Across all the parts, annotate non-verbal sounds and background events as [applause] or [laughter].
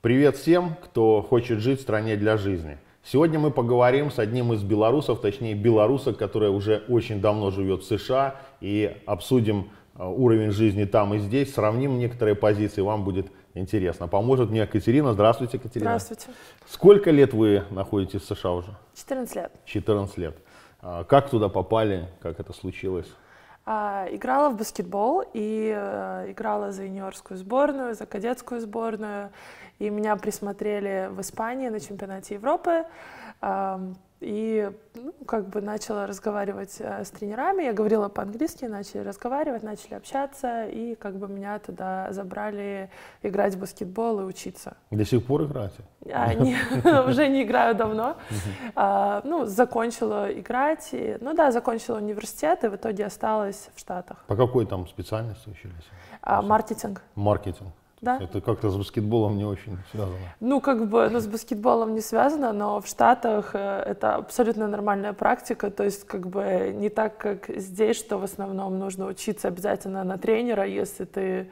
Привет всем, кто хочет жить в стране для жизни. Сегодня мы поговорим с одним из белорусов, точнее белорусок, которая уже очень давно живет в США, и обсудим э, уровень жизни там и здесь, сравним некоторые позиции, вам будет интересно. Поможет мне Катерина. Здравствуйте, Катерина. Здравствуйте. Сколько лет вы находитесь в США уже? 14 лет. 14 лет. А, как туда попали, как это случилось? А, играла в баскетбол и э, играла за юниорскую сборную, за кадетскую сборную. И меня присмотрели в Испании на чемпионате Европы. И ну, как бы начала разговаривать э, с тренерами. Я говорила по-английски, начали разговаривать, начали общаться. И как бы меня туда забрали играть в баскетбол и учиться. До сих пор играете? А, не, [laughs] уже не играю давно. а, ну, закончила играть. И, ну да, закончила университет и в итоге осталась в Штатах. По какой там специальности учились? А, маркетинг. Маркетинг. Да? Это как-то с баскетболом не очень связано. Ну, как бы, ну, с баскетболом не связано, но в Штатах э, это абсолютно нормальная практика, то есть, как бы, не так, как здесь, что в основном нужно учиться обязательно на тренера, если ты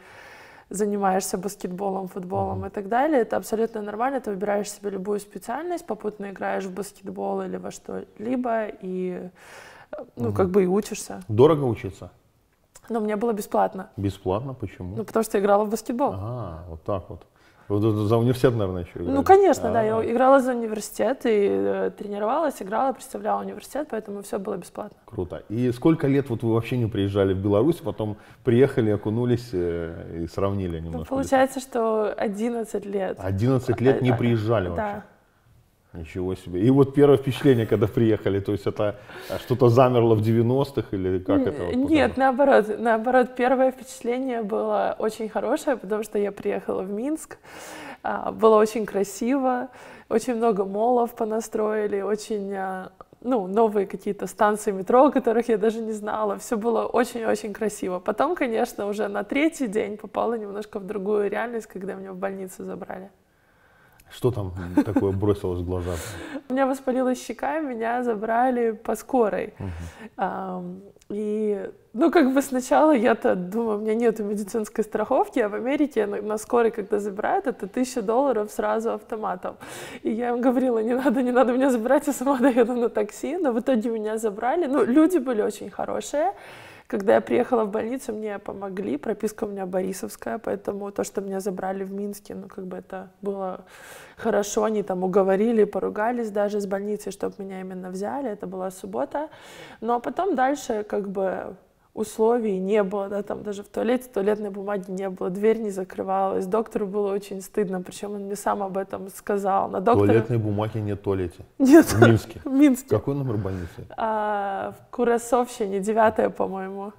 занимаешься баскетболом, футболом uh-huh. и так далее, это абсолютно нормально, ты выбираешь себе любую специальность, попутно играешь в баскетбол или во что-либо, и, э, ну, uh-huh. как бы и учишься. Дорого учиться? Но мне было бесплатно. Бесплатно? Почему? Ну, потому что я играла в баскетбол. А, вот так вот. За университет, наверное, еще играли. Ну, конечно, А-а-а. да. А. Я играла за университет и э, тренировалась, играла, представляла университет, поэтому все было бесплатно. Круто. И сколько лет вот вы вообще не приезжали в Беларусь, потом приехали, окунулись э, и сравнили ну, немножко? Ну, получается, что 11 лет. 11 лет не э, приезжали вообще? Да. Ничего себе. И вот первое впечатление, когда приехали, то есть это а, что-то замерло в 90-х или как это? Вот Нет, наоборот, наоборот, первое впечатление было очень хорошее, потому что я приехала в Минск, а, было очень красиво, очень много молов понастроили, очень а, ну, новые какие-то станции метро, о которых я даже не знала. Все было очень-очень красиво. Потом, конечно, уже на третий день попала немножко в другую реальность, когда меня в больницу забрали. Что там такое бросилось в глаза? У меня воспалилась щека, меня забрали по скорой. И, ну, как бы сначала я-то думаю, у меня нет медицинской страховки, а в Америке на, на скорой, когда забирают, это тысяча долларов сразу автоматом. И я им говорила, не надо, не надо меня забирать, я сама [laughs] доеду на такси. Но в итоге меня забрали. Ну, люди были очень хорошие. Когда я приехала в больницу, мне помогли, прописка у меня борисовская, поэтому то, что меня забрали в Минске, ну, как бы это было хорошо, они там уговорили, поругались даже с больницей, чтобы меня именно взяли, это была суббота. Но потом дальше, как бы, условий не было, да, там даже в туалете туалетной бумаги не было, дверь не закрывалась, доктору было очень стыдно, причем он мне сам об этом сказал. На доктора... Туалетной бумаги нет в туалете? Нет. В Минске? [laughs] В Минске. Какой номер больницы? А, в Курасовщине, девятая, по-моему.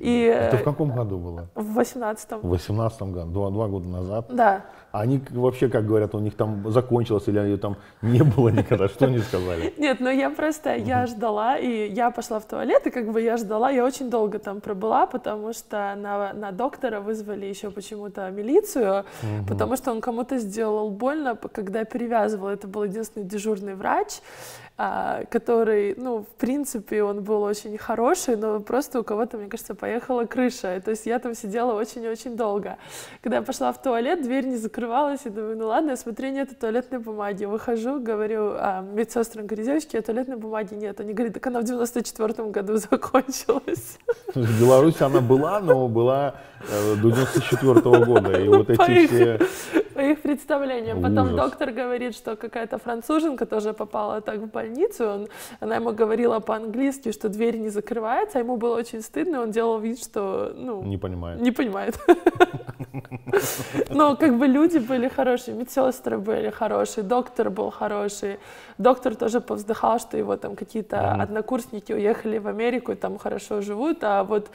И, э, Это в каком году было? В восемнадцатом. В восемнадцатом году, два, два года назад? Да. Они вообще, как говорят, у них там закончилось или ее там не было никогда, что они сказали? [laughs] Нет, ну я просто, я ждала, и я пошла в туалет, и как бы я ждала, я очень долго там пробыла, потому что на, на доктора вызвали еще почему-то милицию, потому что он кому-то сделал больно, когда перевязывал, это был единственный дежурный врач, а, который, ну, в принципе, он был очень хороший, но просто у кого-то, мне кажется, поехала крыша. То есть я там сидела очень-очень долго. Когда я пошла в туалет, дверь не закрывалась, и думаю, ну ладно, я смотрю, нет туалетной бумаги. Выхожу, говорю а, медсестрам, говорю, девочки, а туалетной бумаги нет. Они говорят, так она в 94 году [laughs] закончилась. В Беларуси она была, но была э, до 94 -го года. И вот эти все... По их представлениям. Потом доктор говорит, что какая-то француженка тоже попала так в больницу больницу, он, она ему говорила по-английски, что дверь не закрывается, а ему было очень стыдно, он делал вид, что... Ну, не понимает. Не понимает. Но как бы люди были хорошие, медсестры были хорошие, доктор был хороший. Доктор тоже повздыхал, что его там какие-то однокурсники уехали в Америку, и там хорошо живут, а вот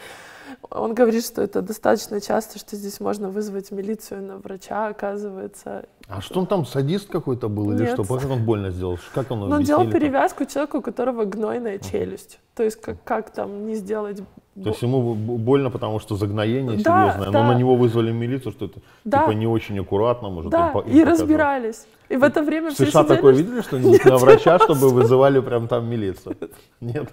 он говорит, что это достаточно часто, что здесь можно вызвать милицию на врача, оказывается. А что он там, садист какой-то был Нет. или что? Как он больно сделал? Как он Но ну, Он делал перевязку человеку, у которого гнойная челюсть. То есть как, как там не сделать то Бо... Ну, есть ему больно, потому что загноение да, серьезное, да. но на него вызвали милицию, что это да. типа не очень аккуратно, может. Да, им, им и показали. разбирались. И в это время в все США сидели... такое видели, что нет, [laughs] на врача, чтобы вызывали прям там милицию? Нет.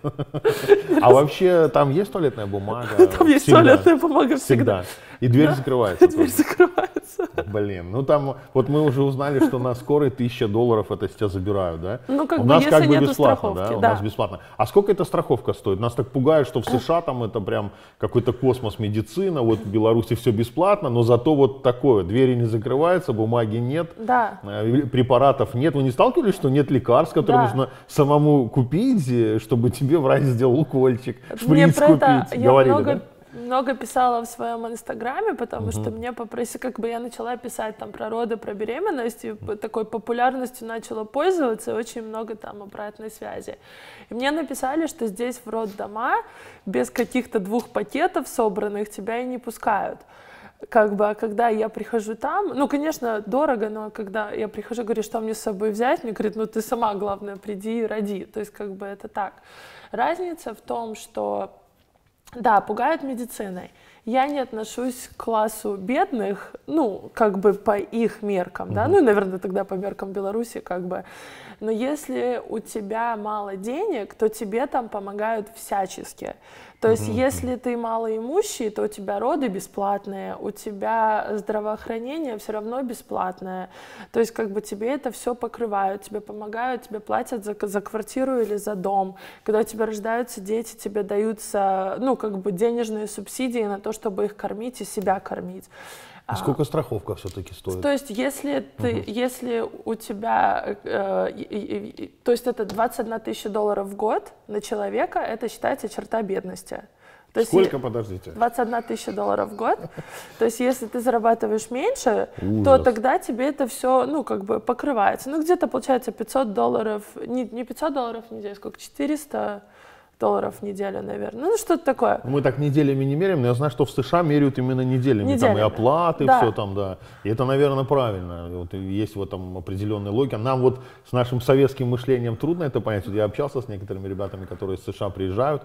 А вообще там есть туалетная бумага? Там есть туалетная бумага всегда. И дверь закрывается. Дверь закрывается. Блин, ну там, вот мы уже узнали, что на скорой тысяча долларов это с тебя забирают, да? Ну, как У бы, нас как бы бесплатно, да? да? У нас бесплатно. А сколько эта страховка стоит? Нас так пугают, что в США там это прям какой-то космос медицина, вот в Беларуси все бесплатно, но зато вот такое, двери не закрываются, бумаги нет, да. Э, препаратов нет. Вы не сталкивались, что нет лекарств, которые да. нужно самому купить, э, чтобы тебе врач сделал укольчик, шприц Мне про это, купить? Я Говорили, много да? много писала в своем инстаграме, потому угу. что мне попросили, как бы я начала писать там про роды, про беременность, и такой популярностью начала пользоваться, и очень много там обратной связи. И мне написали, что здесь в роддома без каких-то двух пакетов собранных тебя и не пускают как бы, а когда я прихожу там, ну, конечно, дорого, но когда я прихожу, говорю, что мне с собой взять, мне говорят, ну, ты сама, главное, приди и роди, то есть, как бы, это так. Разница в том, что да, пугают медициной. Я не отношусь к классу бедных, ну, как бы по их меркам, да, ну, и, наверное, тогда по меркам Беларуси, как бы. Но если у тебя мало денег, то тебе там помогают всячески. То есть, mm-hmm. если ты малоимущий, то у тебя роды бесплатные, у тебя здравоохранение все равно бесплатное. То есть, как бы тебе это все покрывают, тебе помогают, тебе платят за, за квартиру или за дом. Когда у тебя рождаются дети, тебе даются, ну, как бы денежные субсидии на то, чтобы их кормить и себя кормить. А, а сколько страховка все-таки стоит? То есть, если ты, угу. если у тебя, э, и, и, и, то есть это 21 тысяча долларов в год на человека, это считается черта бедности. То есть Сколько, подождите? 21 тысяча долларов в год. То есть, если ты зарабатываешь меньше, Ужас. то тогда тебе это все, ну, как бы покрывается. Ну, где-то получается 500 долларов, не, не 500 долларов в неделю, сколько, 400 долларов в неделю, наверное. Ну, что-то такое. Мы так неделями не меряем, но я знаю, что в США меряют именно неделями. неделями. Там и оплаты, да. все там, да. И это, наверное, правильно. Вот есть вот там определенная логика. Нам вот с нашим советским мышлением трудно это понять. Вот я общался с некоторыми ребятами, которые из США приезжают.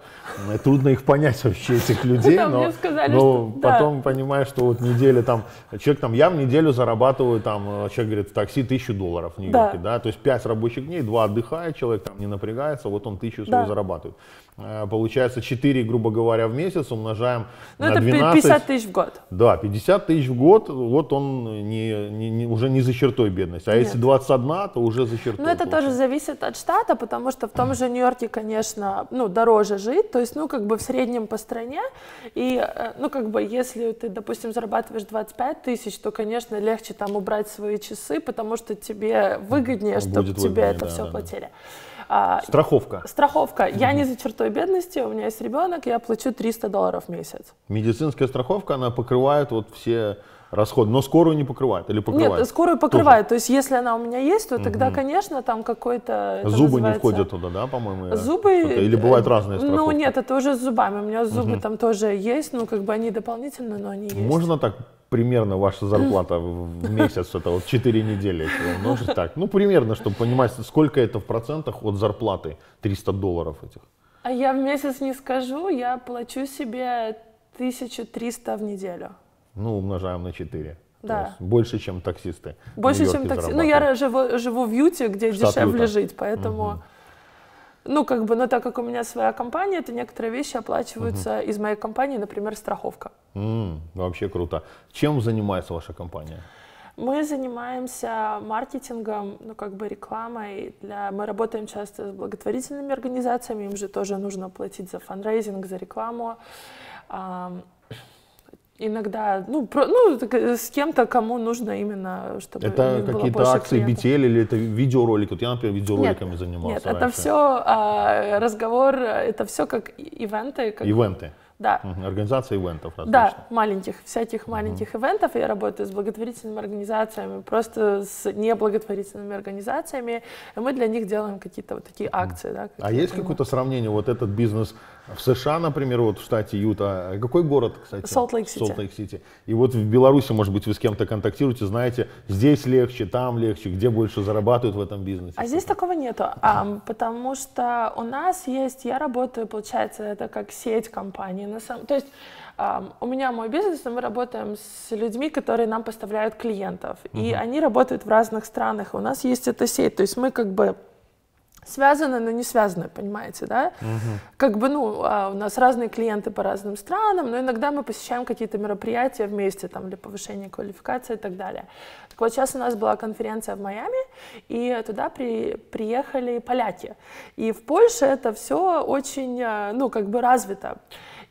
Трудно их понять вообще, этих людей. но, сказали, но что... потом да. понимаешь, что вот неделя там... Человек там, я в неделю зарабатываю там, э, человек говорит, в такси тысячу долларов в Нью-Йорке, да. да. То есть пять рабочих дней, два отдыхает человек, там не напрягается, вот он тысячу да. свою зарабатывает. Э, получается 4, грубо говоря, в месяц умножаем ну, на это 12. 50 тысяч в год. Да, 50 тысяч в год, вот он не, не, не, уже не за чертой бедность. А Нет. если 21, то уже за чертой. Ну, это получается. тоже зависит от штата, потому что в том же Нью-Йорке, конечно, ну, дороже жить, то есть, ну, как бы в среднем по стране, и, э, ну, как бы, если ты, допустим, зарабатываешь 25 тысяч, то, конечно, легче там убрать свои часы, потому что тебе выгоднее, чтобы тебе это да, все да. платили. Да. А, страховка. Страховка. Я не за чертой бедности, у меня есть ребенок, я плачу 300 долларов в месяц. Медицинская страховка, она покрывает вот все расходы, но скорую не покрывает или покрывает? Нет, скорую покрывает, Тоже. то есть если она у меня есть, то угу. тогда, конечно, там какой-то... Зубы называется... не входят туда, да, по-моему? Зубы... Или бывают э, разные ну, страховки? Ну нет, это уже с зубами, у меня зубы угу. там тоже есть, ну как бы они дополнительные, но они есть. Можно так примерно ваша зарплата в месяц, это вот 4 недели, если ну, умножить так. Ну, примерно, чтобы понимать, сколько это в процентах от зарплаты 300 долларов этих. А я в месяц не скажу, я плачу себе 1300 в неделю. Ну, умножаем на 4. Да. больше, чем таксисты. Больше, чем таксисты. Ну, я живу, живу в Юте, где Штат дешевле Юта. жить, поэтому угу. Ну, как бы, но так как у меня своя компания, то некоторые вещи оплачиваются угу. из моей компании, например, страховка. М-м, вообще круто. Чем занимается ваша компания? Мы занимаемся маркетингом, ну как бы рекламой. Для... Мы работаем часто с благотворительными организациями, им же тоже нужно платить за фанрейзинг, за рекламу. Иногда, ну, про, ну э, с кем-то, кому нужно именно, чтобы Это какие-то акции клиентов. BTL или это видеоролики? Вот я, например, видеороликами нет, занимался Нет, раньше. это все а, разговор, это все как ивенты. Как... Ивенты. Да. Угу. Организация ивентов различных. Да, маленьких, всяких маленьких угу. ивентов. Я работаю с благотворительными организациями, просто с неблаготворительными организациями. И мы для них делаем какие-то вот такие акции. Угу. Да, какие а есть какое-то сравнение вот этот бизнес в США, например, вот в штате Юта, какой город, кстати? Солт-Лейк-Сити. Солт-Лейк-Сити. И вот в Беларуси, может быть, вы с кем-то контактируете, знаете, здесь легче, там легче, где больше зарабатывают в этом бизнесе. А здесь такого нету, а, потому что у нас есть, я работаю, получается, это как сеть компаний. На самом, то есть Um, у меня мой бизнес, но мы работаем с людьми, которые нам поставляют клиентов. uh И они работают в разных странах. У нас есть эта сеть. То есть мы как бы связано, но не связано, понимаете, да? Угу. Как бы, ну, а, у нас разные клиенты по разным странам, но иногда мы посещаем какие-то мероприятия вместе, там, для повышения квалификации и так далее. Так вот, сейчас у нас была конференция в Майами, и туда при, приехали поляки. И в Польше это все очень, а, ну, как бы развито.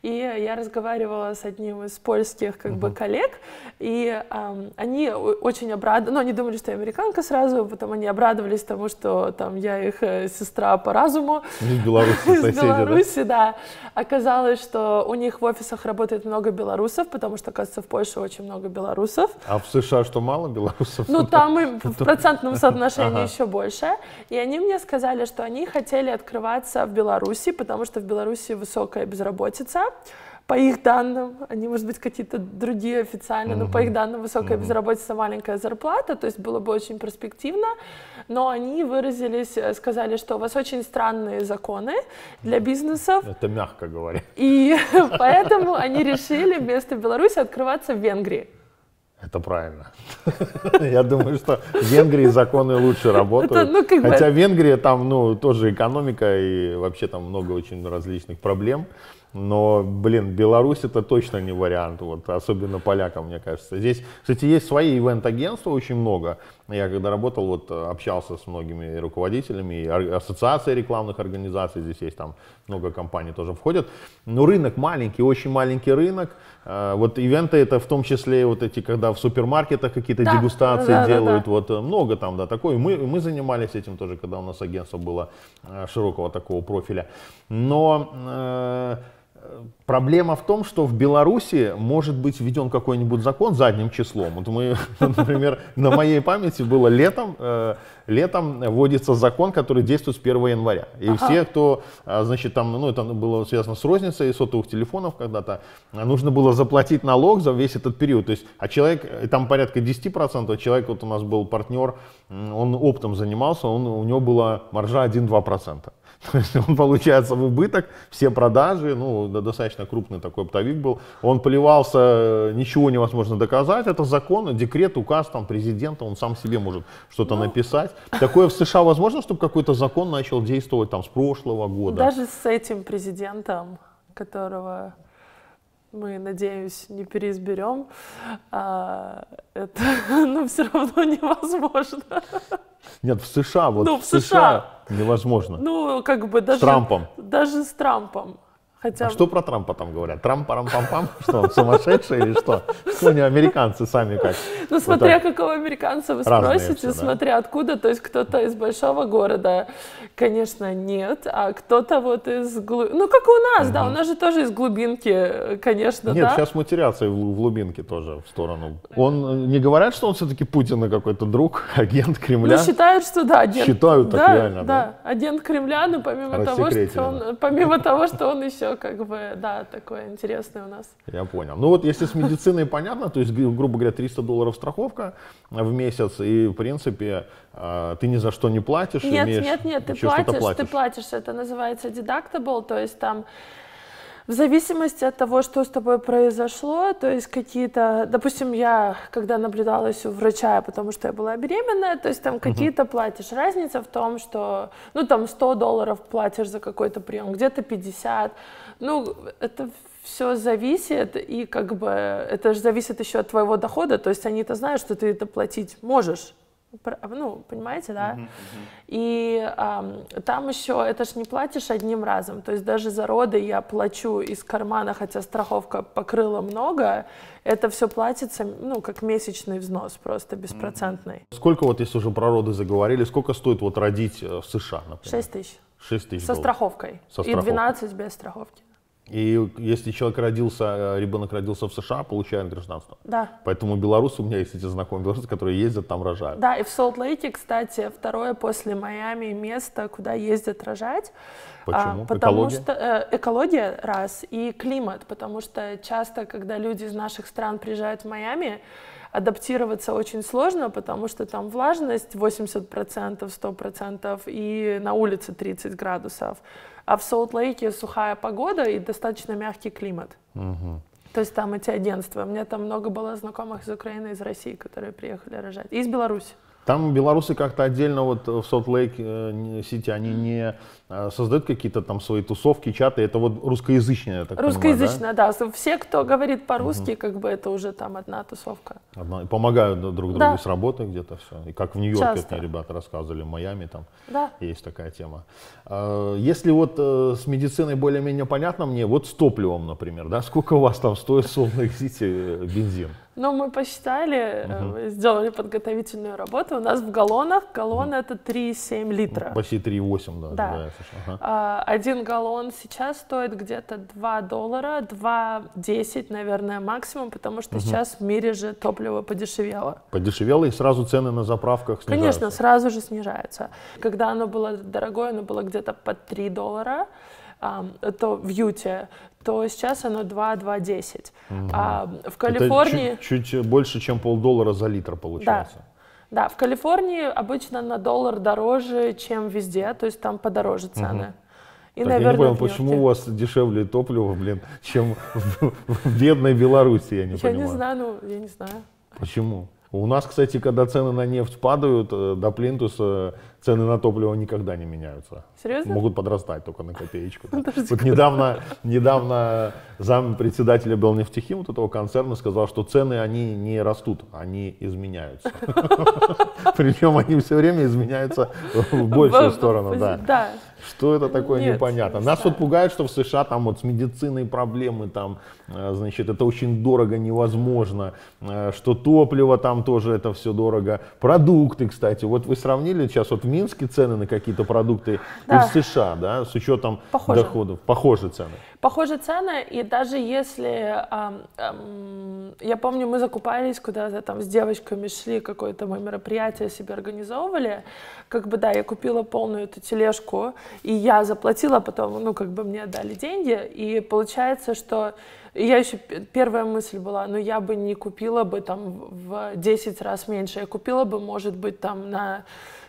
И я разговаривала с одним из польских как бы коллег, и эм, они очень обрадовались, ну, они думали, что я американка сразу, потом они обрадовались тому, что там я их э, сестра по разуму. Из Беларуси, [laughs] Из Беларуси, да? Оказалось, что у них в офисах работает много белорусов, потому что, оказывается, в Польше очень много белорусов. А в США что, мало белорусов? Ну, там и [laughs] в процентном соотношении еще больше. И они мне сказали, что они хотели открываться в Беларуси, потому что в Беларуси высокая безработица, по их данным, они, может быть, какие-то другие официально, mm-hmm. но по их данным высокая mm-hmm. безработица, маленькая зарплата, то есть было бы очень перспективно. Но они выразились, э, сказали, что у вас очень странные законы для бизнесов. Это мягко говоря. И [laughs] поэтому они решили вместо Беларуси открываться в Венгрии. Это правильно. [laughs] Я думаю, что в Венгрии законы лучше работают. Ну, Хотя бы... Венгрия там ну, тоже экономика и вообще там много очень различных проблем. Но, блин, Беларусь это точно не вариант, вот, особенно полякам, мне кажется. Здесь, кстати, есть свои ивент-агентства очень много, я когда работал, вот э, общался с многими руководителями, ассоциации рекламных организаций, здесь есть там много компаний тоже входят. Но рынок маленький, очень маленький рынок. Э, вот ивенты это в том числе вот эти, когда в супермаркетах какие-то да, дегустации да, делают, да, да. вот э, много там, да, такое. Мы, мы занимались этим тоже, когда у нас агентство было широкого такого профиля. Но Проблема в том, что в Беларуси может быть введен какой-нибудь закон задним числом. Вот мы, [laughs] например, на моей памяти было летом, э, летом вводится закон, который действует с 1 января. И ага. все, кто, а, значит, там, ну, это было связано с розницей сотовых телефонов когда-то, нужно было заплатить налог за весь этот период. То есть, а человек, там порядка 10%, а человек, вот у нас был партнер, он оптом занимался, он, у него была маржа 1-2%. То [laughs] есть он, получается, в убыток, все продажи, ну, достаточно крупный такой оптовик был. Он поливался, э, ничего невозможно доказать, это закон, декрет, указ там президента, он сам себе может что-то ну, написать. Такое в США возможно, чтобы какой-то закон начал действовать там с прошлого года? Даже с этим президентом, которого мы, надеюсь, не переизберем, а это [laughs] ну, все равно невозможно. Нет, в США, вот ну, в США, США невозможно. Ну, как бы даже... С Трампом. Даже с Трампом. Хотя... А что про Трампа там говорят? Трамп-парам-пам-пам? [laughs] Что, он сумасшедший или что? Что ну, не американцы сами как? Ну, смотря вот какого американца вы спросите, все, да? смотря откуда. То есть кто-то из большого города, конечно, нет, а кто-то вот из... Глуб... Ну, как у нас, угу. да, у нас же тоже из глубинки, конечно, Нет, да? сейчас мутирация в глубинке тоже в сторону. Он э, не говорят, что он все-таки Путина какой-то друг, [laughs] агент Кремля? Ну, считают, что да. Агент... Считают так да, реально, да? да? агент Кремля, но помимо того, что он, помимо того, что он еще все как бы, да, такое интересное у нас. Я понял. Ну вот если с медициной [laughs] понятно, то есть, грубо говоря, 300 долларов страховка э, в месяц, и, в принципе, э, ты ни за что не платишь. Нет, нет, нет, ты платишь, платишь, ты платишь, это называется deductible, то есть там в зависимости от того, что с тобой произошло, то есть какие-то, допустим, я когда наблюдалась у врача, потому что я была беременная, то есть там какие-то платишь. Разница в том, что, ну, там 100 долларов платишь за какой-то прием, где-то 50. Ну, это все зависит, и как бы это же зависит еще от твоего дохода, то есть они-то знают, что ты это платить можешь, ну, понимаете, да? Uh-huh, uh-huh. И а, там еще, это ж не платишь одним разом. То есть даже за роды я плачу из кармана, хотя страховка покрыла много. Это все платится, ну, как месячный взнос, просто беспроцентный. Uh-huh. Сколько вот, если уже про роды заговорили, сколько стоит вот родить э, в США, например? 6 тысяч. 6 тысяч Со страховкой. Со страховкой. И 12 без страховки. И если человек родился, э, ребенок родился в США, получает гражданство. Да. Поэтому белорусы, у меня есть эти знакомые белорусы, которые ездят, там рожают. Да, и в Солт-Лейке, кстати, второе после Майами место, куда ездят рожать. Почему? А, потому экология? что э, экология раз, и климат, потому что часто, когда люди из наших стран приезжают в Майами, адаптироваться очень сложно, потому что там влажность 80%, 100% и на улице 30 градусов. А в Солт-Лейке сухая погода и достаточно мягкий климат. Угу. То есть там эти агентства. У меня там много было знакомых из Украины, из России, которые приехали рожать. И из Беларуси. Там белорусы как-то отдельно вот в Солт-Лейк-Сити, э, они не а, создают какие-то там свои тусовки, чаты, это вот русскоязычная, так Русскоязычная, да? да. Все, кто говорит по-русски, угу. как бы это уже там одна тусовка. Одна. помогают друг другу да. с работы где-то все. И как в Нью-Йорке мне ребята рассказывали, в Майами там да. есть такая тема. А, если вот э, с медициной более-менее понятно мне, вот с топливом, например, да, сколько у вас там стоит Солт-Лейк-Сити э, бензин? Но мы посчитали, угу. сделали подготовительную работу. У нас в галлонах, галлон угу. это 3,7 литра. Ну, почти 3,8, да. да. да ага. А, один галлон сейчас стоит где-то 2 доллара, 2,10, наверное, максимум, потому что угу. сейчас в мире же топливо подешевело. Подешевело, и сразу цены на заправках снижаются? Конечно, сразу же снижаются. Когда оно было дорогое, оно было где-то под 3 доллара то в Юте, то сейчас оно 2,210. Угу. А в Калифорнии... Это чуть, чуть больше, чем полдоллара за литр получается. Да. Да, в Калифорнии обычно на доллар дороже, чем везде, то есть там подороже цены. Угу. И, так, наверное, я не понял, почему у вас дешевле топливо, блин, чем в, в бедной Беларуси, я не я понимаю. Я не знаю, ну, я не знаю. Почему? У нас, кстати, когда цены на нефть падают, э, до плинтуса цены на топливо никогда не меняются. Серьезно? Могут подрастать только на копеечку. Вот недавно, недавно зам председателя Белнефтехим вот этого концерна сказал, что цены они не растут, они изменяются. [laughs] Причем они все время изменяются в большую сторону. Да. Что это такое непонятно. Нас вот пугает, что в США там вот с медициной проблемы, там а, значит, это очень дорого, невозможно, а, что топливо там тоже это все дорого. Продукты, кстати, вот вы сравнили сейчас вот в Минске цены на какие-то продукты да. и в США, да, с учетом Похоже. доходов, похожи цены. Похожи цены, и даже если, а, а, я помню, мы закупались куда-то там с девочками, шли какое-то мы мероприятие себе организовывали, как бы, да, я купила полную эту тележку, и я заплатила а потом, ну, как бы мне дали деньги, и получается, что и я еще первая мысль была, ну я бы не купила бы там в 10 раз меньше, я купила бы, может быть, там на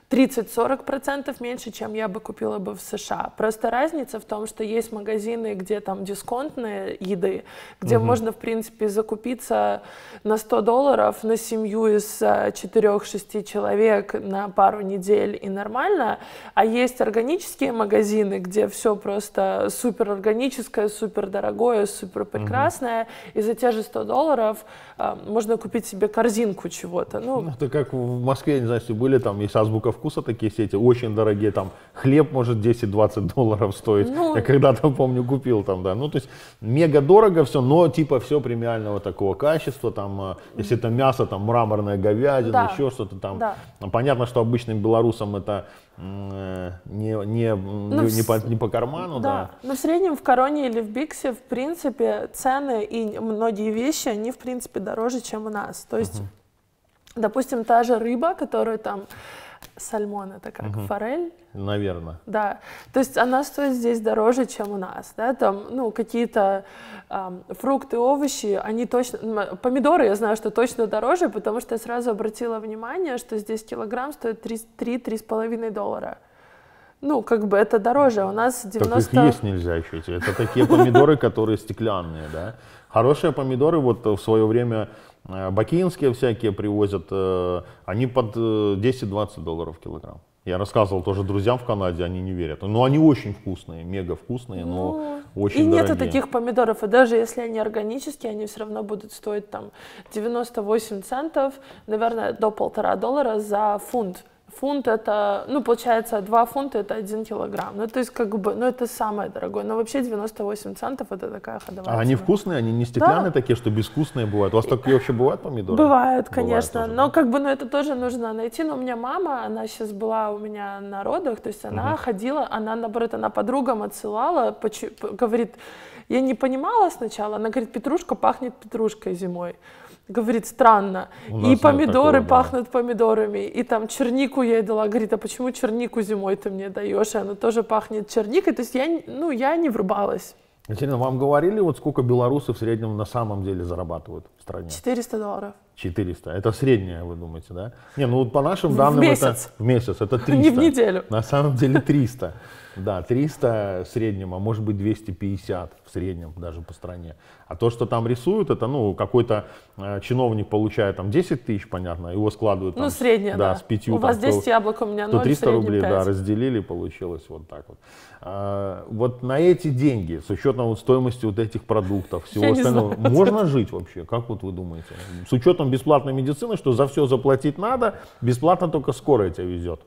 30-40% меньше, чем я бы купила бы в США. Просто разница в том, что есть магазины, где там дисконтные еды, где угу. можно, в принципе, закупиться на 100 долларов на семью из 4-6 э, человек на пару недель и нормально. А есть органические магазины, где все просто супер органическое, супер дорогое, супер прекрасное. Угу. И за те же 100 долларов э, можно купить себе корзинку чего-то. Ну, ну, это как в Москве, я не знаю, если были, там есть азбука вкуса такие сети, очень дорогие, там хлеб может 10-20 [laughs] долларов стоить, ну... я когда-то, помню, купил там, да, ну то есть мега дорого все, но типа все премиального такого качества, там, э, если это мясо, там мраморная говядина, да. еще что-то там, да. понятно, что обычным белорусам это э, не, не, ну, не, по, не по карману, да. да. Но в среднем в Короне или в Биксе, в принципе, цены и многие вещи, они, в принципе, дороже, чем у нас. То есть, угу. допустим, та же рыба, которую там сальмон это как угу. форель. Наверное. Да. То есть она стоит здесь дороже, чем у нас. Да? Там, ну, какие-то эм, фрукты, овощи, они точно... Помидоры, я знаю, что точно дороже, потому что я сразу обратила внимание, что здесь килограмм стоит 3-3,5 доллара. Ну, как бы это дороже, у нас 90... Так их есть нельзя еще. Это такие помидоры, которые стеклянные, да? Хорошие помидоры, вот в свое время Э, бакинские всякие привозят, э, они под 10-20 э, долларов килограмм. Я рассказывал тоже друзьям в Канаде, они не верят. Но они очень вкусные, мега вкусные, но ну, очень И дорогие. нету таких помидоров, и даже если они органические, они все равно будут стоить там 98 центов, наверное, до полтора доллара за фунт фунт это, ну, получается, 2 фунта это 1 килограмм. Ну, то есть, как бы, ну, это самое дорогое. Но вообще 98 центов это такая ходовая. А они вкусные? Они не стеклянные да. такие, что безвкусные бывают? У вас такие вообще бывают помидоры? Бывают, конечно. Бывает тоже, но, как бы, ну, это тоже нужно найти. Но у меня мама, она сейчас была у меня на родах, то есть она угу. ходила, она, наоборот, она подругам отсылала, говорит, я не понимала сначала, она говорит, петрушка пахнет петрушкой зимой говорит, странно. И помидоры такого, пахнут да. помидорами, и там чернику я ей дала, говорит, а почему чернику зимой ты мне даешь, и она тоже пахнет черникой, то есть я, ну, я не врубалась. Екатерина, вам говорили, вот сколько белорусы в среднем на самом деле зарабатывают в стране? 400 долларов. 400. Это средняя, вы думаете, да? Не, ну вот по нашим в данным месяц. это в месяц, это 300. [laughs] Не в неделю. На самом деле 300. Да, 300 в среднем, а может быть 250 в среднем даже по стране. А то, что там рисуют, это ну какой-то э, чиновник получает там 10 тысяч, понятно, его складывают ну, там, ну, среднее, да, да. с 5. У там, вас 10 то, яблок, у меня 0, то 300 рублей, 5. да, разделили, получилось вот так вот. А, вот на эти деньги, с учетом вот стоимости вот этих продуктов, всего остального, можно жить вообще? Как вот вы думаете? С учетом бесплатной медицины, что за все заплатить надо, бесплатно только скорая тебя везет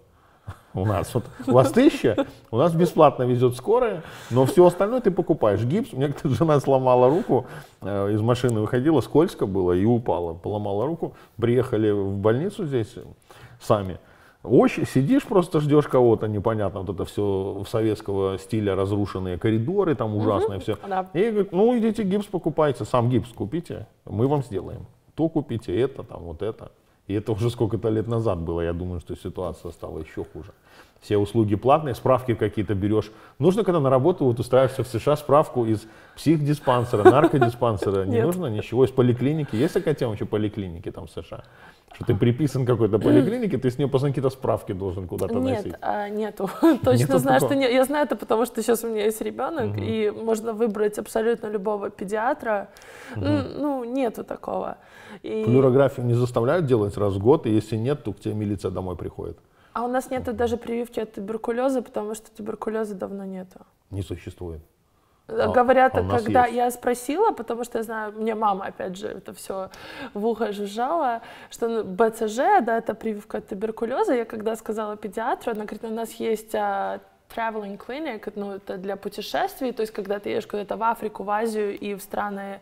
у нас. Вот у вас тысяча, у нас бесплатно везет скорая, но все остальное ты покупаешь. Гипс, у меня жена сломала руку, э, из машины выходила, скользко было и упала, поломала руку. Приехали в больницу здесь сами. Очень, сидишь просто ждешь кого-то, непонятно, вот это все в советского стиля разрушенные коридоры, там ужасное угу, все. Да. И говорит, ну идите гипс покупайте, сам гипс купите, мы вам сделаем. То купите это, там вот это. И это уже сколько-то лет назад было. Я думаю, что ситуация стала еще хуже все услуги платные, справки какие-то берешь. Нужно, когда на работу вот устраиваешься в США, справку из психдиспансера, наркодиспансера, не Нет. нужно ничего, из поликлиники. Есть такая тема еще поликлиники там в США? Что ты приписан какой-то поликлинике, ты с нее постоянно какие-то справки должен куда-то носить. А, нет, [laughs] нету. Точно знаю, что нет. я знаю это, потому что сейчас у меня есть ребенок, и можно выбрать абсолютно любого педиатра. Ну, нету такого. И... Флюорографию не заставляют делать раз в год, и если нет, то к тебе милиция домой приходит. А у нас нет даже прививки от туберкулеза, потому что туберкулеза давно нету. Не существует. Э, а, говорят, а когда есть. я спросила, потому что я знаю, мне мама, опять же, это все в ухо жужжала, что ну, БЦЖ, да, это прививка от туберкулеза. Я когда сказала педиатру, она говорит, «Ну, у нас есть а, traveling clinic, ну, это для путешествий, то есть когда ты едешь куда-то в Африку, в Азию и в страны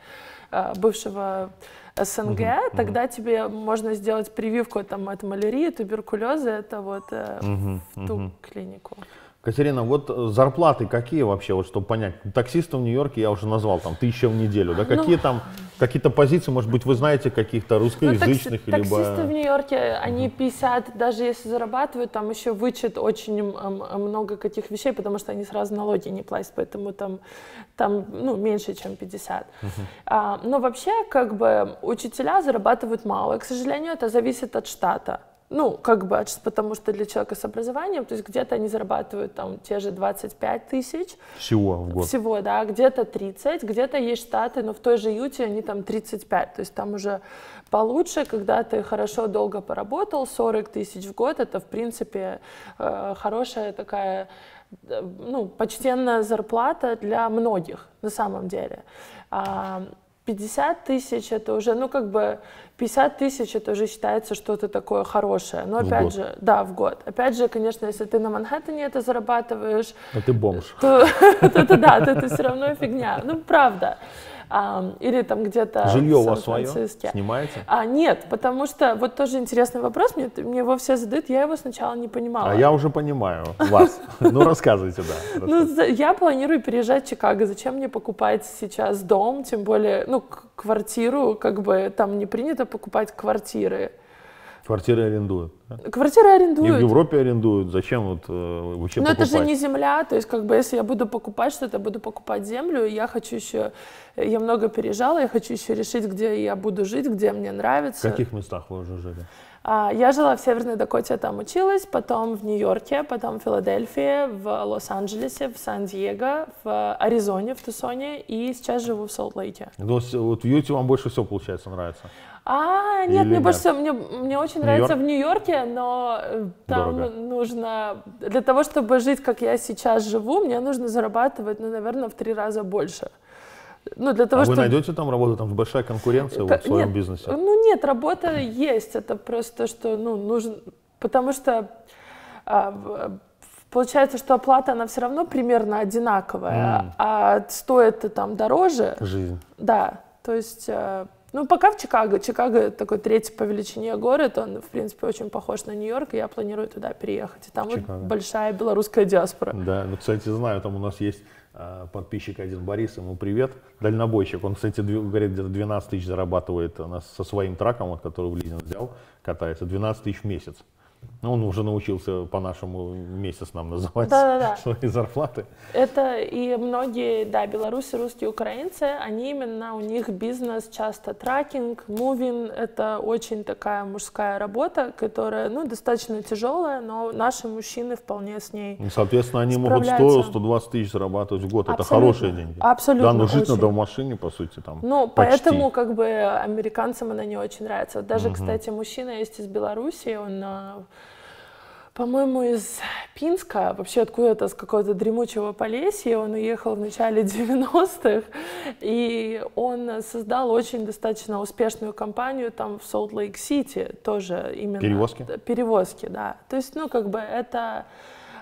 Э, бывшего СНГ, угу, тогда тебе можно сделать прививку там, от малярии, туберкулеза, это вот угу, в ту угу. клинику. Катерина, вот э, зарплаты какие вообще, вот чтобы понять, таксиста в Нью-Йорке я уже назвал, там, тысяча в неделю, да, ну, какие ну, там, какие-то позиции, может быть, вы знаете каких-то русскоязычных, ну, такси, либо... Таксисты в Нью-Йорке, они угу. 50, даже если зарабатывают, там еще вычет очень много каких вещей, потому что они сразу налоги не платят, поэтому там, там ну, меньше, чем 50. Угу. А, но вообще, как бы, учителя зарабатывают мало, и, к сожалению, это зависит от штата ну, как бы, а потому что для человека с образованием, то есть где-то они зарабатывают там те же 25 тысяч. Всего в год. Всего, да, где-то 30, где-то есть штаты, но в той же Юте они там 35, то есть там уже получше, когда ты хорошо долго поработал, 40 тысяч в год, это, в принципе, э, хорошая такая, э, ну, почтенная зарплата для многих на самом деле. А, 50 тысяч это уже, ну как бы 50 тысяч это уже считается что-то такое хорошее. Но в опять год. же, да, в год. Опять же, конечно, если ты на Манхэттене это зарабатываешь, но а ты бомж, то [laughs] да, то это все равно фигня. Ну правда а, или там где-то Жилье у вас свое? Снимаете? А, нет, потому что вот тоже интересный вопрос, мне, мне его все задают, я его сначала не понимала. А я уже понимаю вас. Ну, рассказывайте, да. Ну, я планирую переезжать в Чикаго. Зачем мне покупать сейчас дом, тем более, ну, квартиру, как бы там не принято покупать квартиры. Квартиры арендуют. Да? Квартиры арендуют. И в Европе арендуют. Зачем вот э, вообще Но покупать? это же не земля, то есть как бы если я буду покупать что-то, я буду покупать землю, я хочу еще, я много пережала, я хочу еще решить, где я буду жить, где мне нравится. В каких местах вы уже жили? А, я жила в Северной Дакоте, там училась, потом в Нью-Йорке, потом в Филадельфии, в Лос-Анджелесе, в Сан-Диего, в Аризоне, в Тусоне, и сейчас живу в Солт-Лейке. Ну вот в Юте вам больше всего, получается, нравится? А, нет, мне нет? больше всего, мне, мне очень нравится в Нью-Йорке, но э, там Дорого. нужно, для того, чтобы жить, как я сейчас живу, мне нужно зарабатывать, ну, наверное, в три раза больше. Ну, для того, а чтобы... вы найдете там работу, там большая конкуренция как... вот, в своем нет, бизнесе? Ну нет, работа есть, это просто, что ну, нужно, потому что а, получается, что оплата, она все равно примерно одинаковая, mm. а стоит там дороже. Жизнь. Да, то есть... Э, ну, пока в Чикаго. Чикаго такой третий по величине город. Он, в принципе, очень похож на Нью-Йорк, и я планирую туда переехать. И там вот большая белорусская диаспора. Да, ну, кстати, знаю, там у нас есть э, подписчик один Борис, ему привет, дальнобойщик. Он, кстати, дв- говорит, где-то 12 тысяч зарабатывает у нас со своим траком, вот, который в лизинг взял, катается, 12 тысяч в месяц. Он уже научился по-нашему месяц нам называть да, да, да. [laughs] свои зарплаты. Это и многие, да, белорусы, русские, украинцы, они именно, у них бизнес часто тракинг, мувинг, это очень такая мужская работа, которая, ну, достаточно тяжелая, но наши мужчины вполне с ней ну, Соответственно, они могут 100-120 тысяч зарабатывать в год, Абсолютно. это хорошие деньги. Абсолютно. Да, но жить очень. надо в машине, по сути, там, Ну, почти. поэтому, как бы, американцам она не очень нравится. Вот даже, угу. кстати, мужчина есть из Беларуси, он а, по-моему, из Пинска, вообще откуда-то с какого-то дремучего Полесья. Он уехал в начале 90-х, [laughs] и он создал очень достаточно успешную компанию там в Солт-Лейк-Сити, тоже именно... Перевозки? Перевозки, да. То есть, ну, как бы это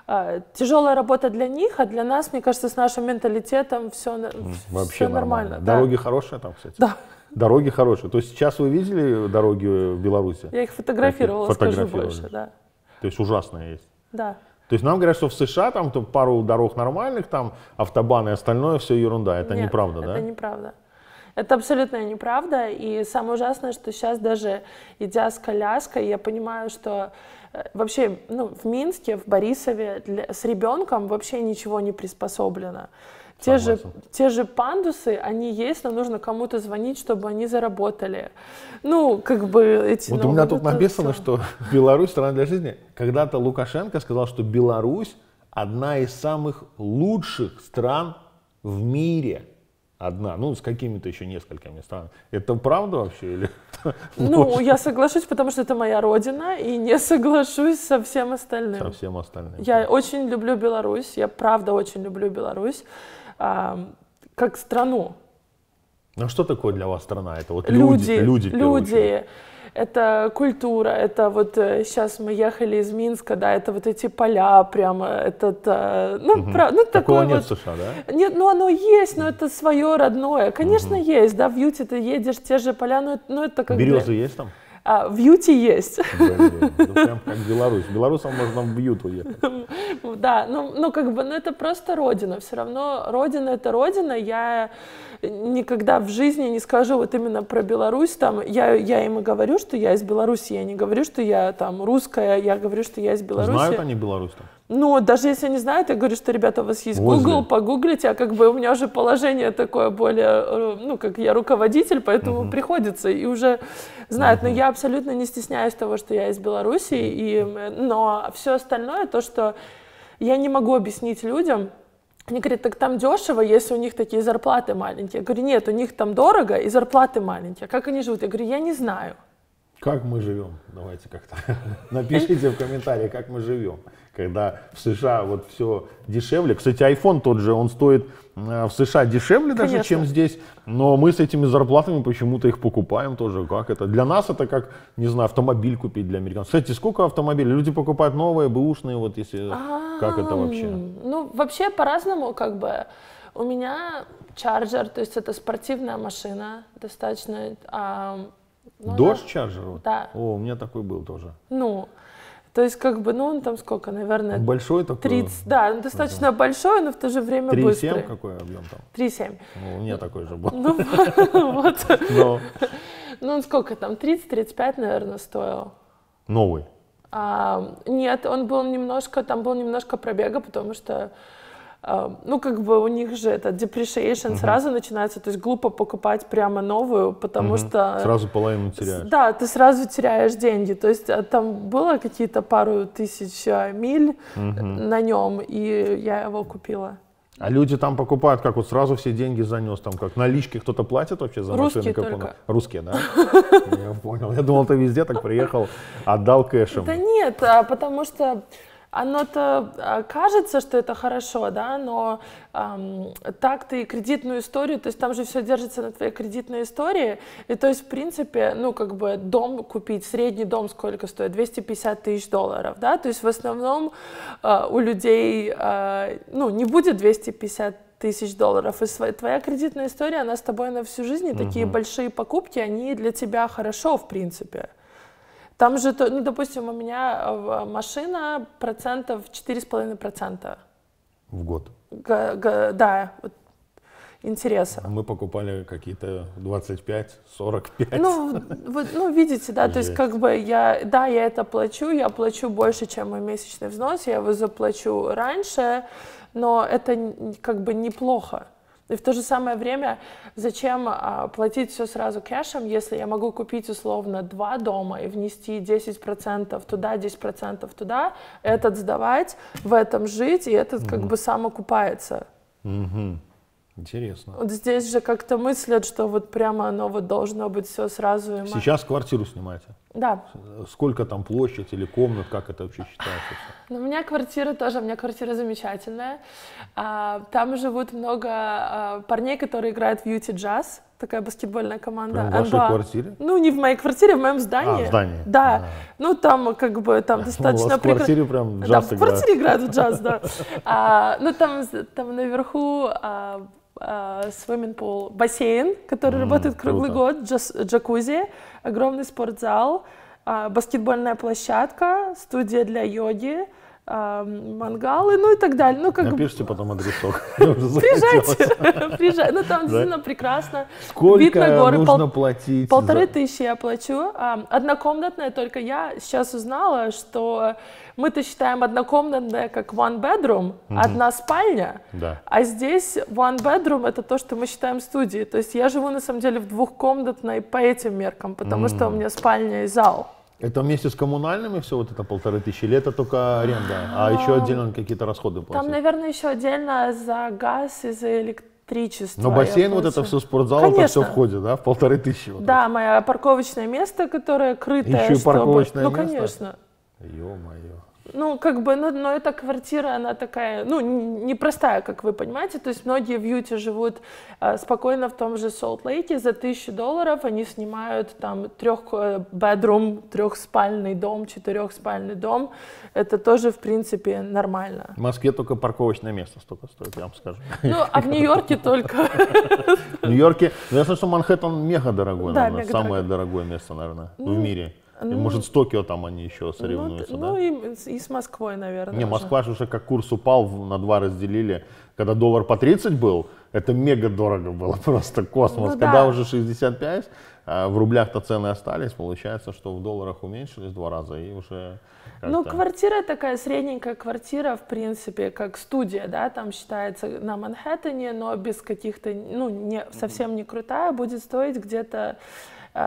а, тяжелая работа для них, а для нас, мне кажется, с нашим менталитетом все, Вообще все нормально. нормально. Дороги да. хорошие там, кстати. Да. Дороги хорошие. То есть сейчас вы видели дороги в Беларуси? Я их фотографировала, фотографировала. скажу больше, да. То есть ужасная есть. Да. То есть нам говорят, что в США там пару дорог нормальных, там автобаны и остальное все ерунда. Это Нет, неправда, это да? Это неправда. Это абсолютная неправда. И самое ужасное, что сейчас даже идя с коляской, я понимаю, что э, вообще ну, в Минске, в Борисове для, с ребенком вообще ничего не приспособлено. Те же, те же пандусы, они есть, но нужно кому-то звонить, чтобы они заработали. Ну, как бы эти... Вот ну, у меня тут написано, все. что Беларусь страна для жизни. Когда-то Лукашенко сказал, что Беларусь одна из самых лучших стран в мире. Одна, ну, с какими-то еще несколькими странами. Это правда вообще или? [laughs] Ну, я соглашусь, потому что это моя родина, и не соглашусь со всем остальным. Со всем остальным. Я очень люблю Беларусь, я правда очень люблю Беларусь как страну. А что такое для вас страна? Это вот люди, люди, люди. это культура, это вот сейчас э, мы ехали из Минска, да, это вот эти поля прямо, этот, э, ну, угу. про, ну такое нет вот, США, да? Нет, ну оно есть, но это свое родное, конечно угу. есть, да, в Юте ты едешь, те же поля, но, но это как Березы бы... есть там? а, в Юте есть. Да, да, ну прям как Беларусь. Белорусам можно в Ют уехать. [laughs] Да, ну, ну как бы, ну это просто родина. Все равно родина — это родина. Я никогда в жизни не скажу вот именно про Беларусь. Там, я, я им и говорю, что я из Беларуси. Я не говорю, что я там русская. Я говорю, что я из Беларуси. Знают они Беларусь там? Но ну, даже если не знают, я говорю, что, ребята, у вас есть Возле. Google, погуглите, а как бы у меня уже положение такое более, э, ну, как я руководитель, поэтому угу. приходится, и уже знают. Угу. Но я абсолютно не стесняюсь того, что я из Беларуси, и, но все остальное, то, что я не могу объяснить людям, они говорят, так там дешево, если у них такие зарплаты маленькие. Я говорю, нет, у них там дорого и зарплаты маленькие. Как они живут? Я говорю, я не знаю. Как мы живем? Давайте как-то [laughs] напишите в комментариях, как мы живем, когда в США вот все дешевле. Кстати, iPhone тот же, он стоит а, в США дешевле даже, Конечно. чем здесь, но мы с этими зарплатами почему-то их покупаем тоже. Как это? Для нас это как, не знаю, автомобиль купить для американцев. Кстати, сколько автомобилей? Люди покупают новые, бэушные, вот если... А-а-а, как это вообще? Ну, вообще по-разному как бы. У меня Charger, то есть это спортивная машина достаточно. А, ну, Дождь да. чарджеру? Да. О, у меня такой был тоже. Ну, то есть, как бы, ну, он там сколько, наверное... Большой такой? 30, да, достаточно это... большой, но в то же время 3, быстрый. 3,7 какой объем там? 3,7. Ну, у меня такой же был. Ну, [laughs] вот. Ну, он сколько там, 30-35, наверное, стоил. Новый? А Нет, он был немножко, там был немножко пробега, потому что Эм, ну, как бы у них же это depreciation угу. сразу начинается, то есть глупо покупать прямо новую, потому угу. что... Сразу половину теряешь. Да, ты сразу теряешь деньги, то есть э, там было какие-то пару тысяч э, миль угу. на нем, и я его купила. А люди там покупают, как вот сразу все деньги занес, там как налички кто-то платит вообще за Русские машины? Только. Русские, да? [laughs] Я понял. Я думал, ты везде так приехал, отдал кэшем. Да нет, а потому что оно-то а, кажется, что это хорошо, да, но эм, так ты кредитную историю, то есть там же все держится на твоей кредитной истории, и то есть, в принципе, ну, как бы дом купить, средний дом сколько стоит? 250 тысяч долларов, да, то есть в основном э, у людей, э, ну, не будет 250 тысяч долларов. И твоя кредитная история, она с тобой на всю жизнь, и угу. такие большие покупки, они для тебя хорошо, в принципе. Там же, ну, допустим, у меня э, э, машина процентов 4,5%. В год? Г- г- да, вот интереса. А мы покупали какие-то 25, 45. Ну, вы, ну видите, да, Жесть. то есть как бы я, да, я это плачу, я плачу больше, чем мой месячный взнос, я его заплачу раньше, но это как бы неплохо. И в то же самое время, зачем а, платить все сразу кэшем, если я могу купить условно два дома и внести 10% туда, 10% туда, этот сдавать, в этом жить, и этот mm-hmm. как бы сам окупается. Mm-hmm. Интересно. Вот здесь же как-то мыслят, что вот прямо оно вот должно быть все сразу. И Сейчас квартиру снимаете? Да. Сколько там площадь или комнат, как это вообще считается? Ну, у меня квартира тоже, у меня квартира замечательная. А, там живут много а, парней, которые играют в Юти Джаз. Такая баскетбольная команда. Прям в вашей Анба. квартире? Ну, не в моей квартире, в моем здании. А, в здании. Да. А. Ну, там как бы там [laughs] достаточно... Ну, в прекра... квартире прям джаз да, играют. в квартире играют в джаз, да. [laughs] А, ну, там, там наверху а, Э, свимминг pool бассейн, который mm, работает круглый год, джакузи, огромный спортзал, а, баскетбольная площадка, студия для йоги, мангалы, ну и так далее. Ну, как... Напишите потом адресок. [laughs] Приезжайте, [laughs] приезжайте. Ну, там действительно прекрасно. Сколько нужно платить? Полторы тысячи я плачу. Однокомнатная, только я сейчас узнала, что мы-то считаем однокомнатная как one bedroom, одна спальня, да. а здесь one bedroom это то, что мы считаем студией. То есть я живу на самом деле в двухкомнатной по этим меркам, потому что у меня спальня и зал. Это вместе с коммунальными все вот это полторы тысячи, или это только аренда, а еще отдельно какие-то расходы платят? Там, наверное, еще отдельно за газ и за электричество. Но бассейн, вот это все, спортзал, Конечно. это все входит, да, в полторы тысячи? Вот да, это. мое парковочное место, которое крытое. Еще и парковочное чтобы... Ну, место? Ну, конечно. Ё-моё. Ну, как бы, ну, но эта квартира, она такая, ну, непростая, как вы понимаете. То есть многие в Юте живут э, спокойно в том же Солт-Лейке. За тысячу долларов они снимают там трех-бедрум, э, трехспальный дом, четырехспальный дом. Это тоже, в принципе, нормально. В Москве только парковочное место столько стоит, я вам скажу. Ну, а в Нью-Йорке только. В Нью-Йорке, я слышал, что Манхэттен мега дорогой, наверное, самое дорогое место, наверное, в ну, мире. Ну, может, с Токио там они еще ну, соревнуются, ну, да? Ну, и, и с Москвой, наверное. Не, Москва же уже как курс упал, на два разделили. Когда доллар по 30 был, это мега дорого было, [laughs] просто космос. Ну, Когда да. уже 65, а, в рублях-то цены остались, получается, что в долларах уменьшились два раза и уже... Ну, квартира такая средненькая квартира, в принципе, как студия, да, там считается на Манхэттене, но без каких-то, ну, не, совсем не крутая, будет стоить где-то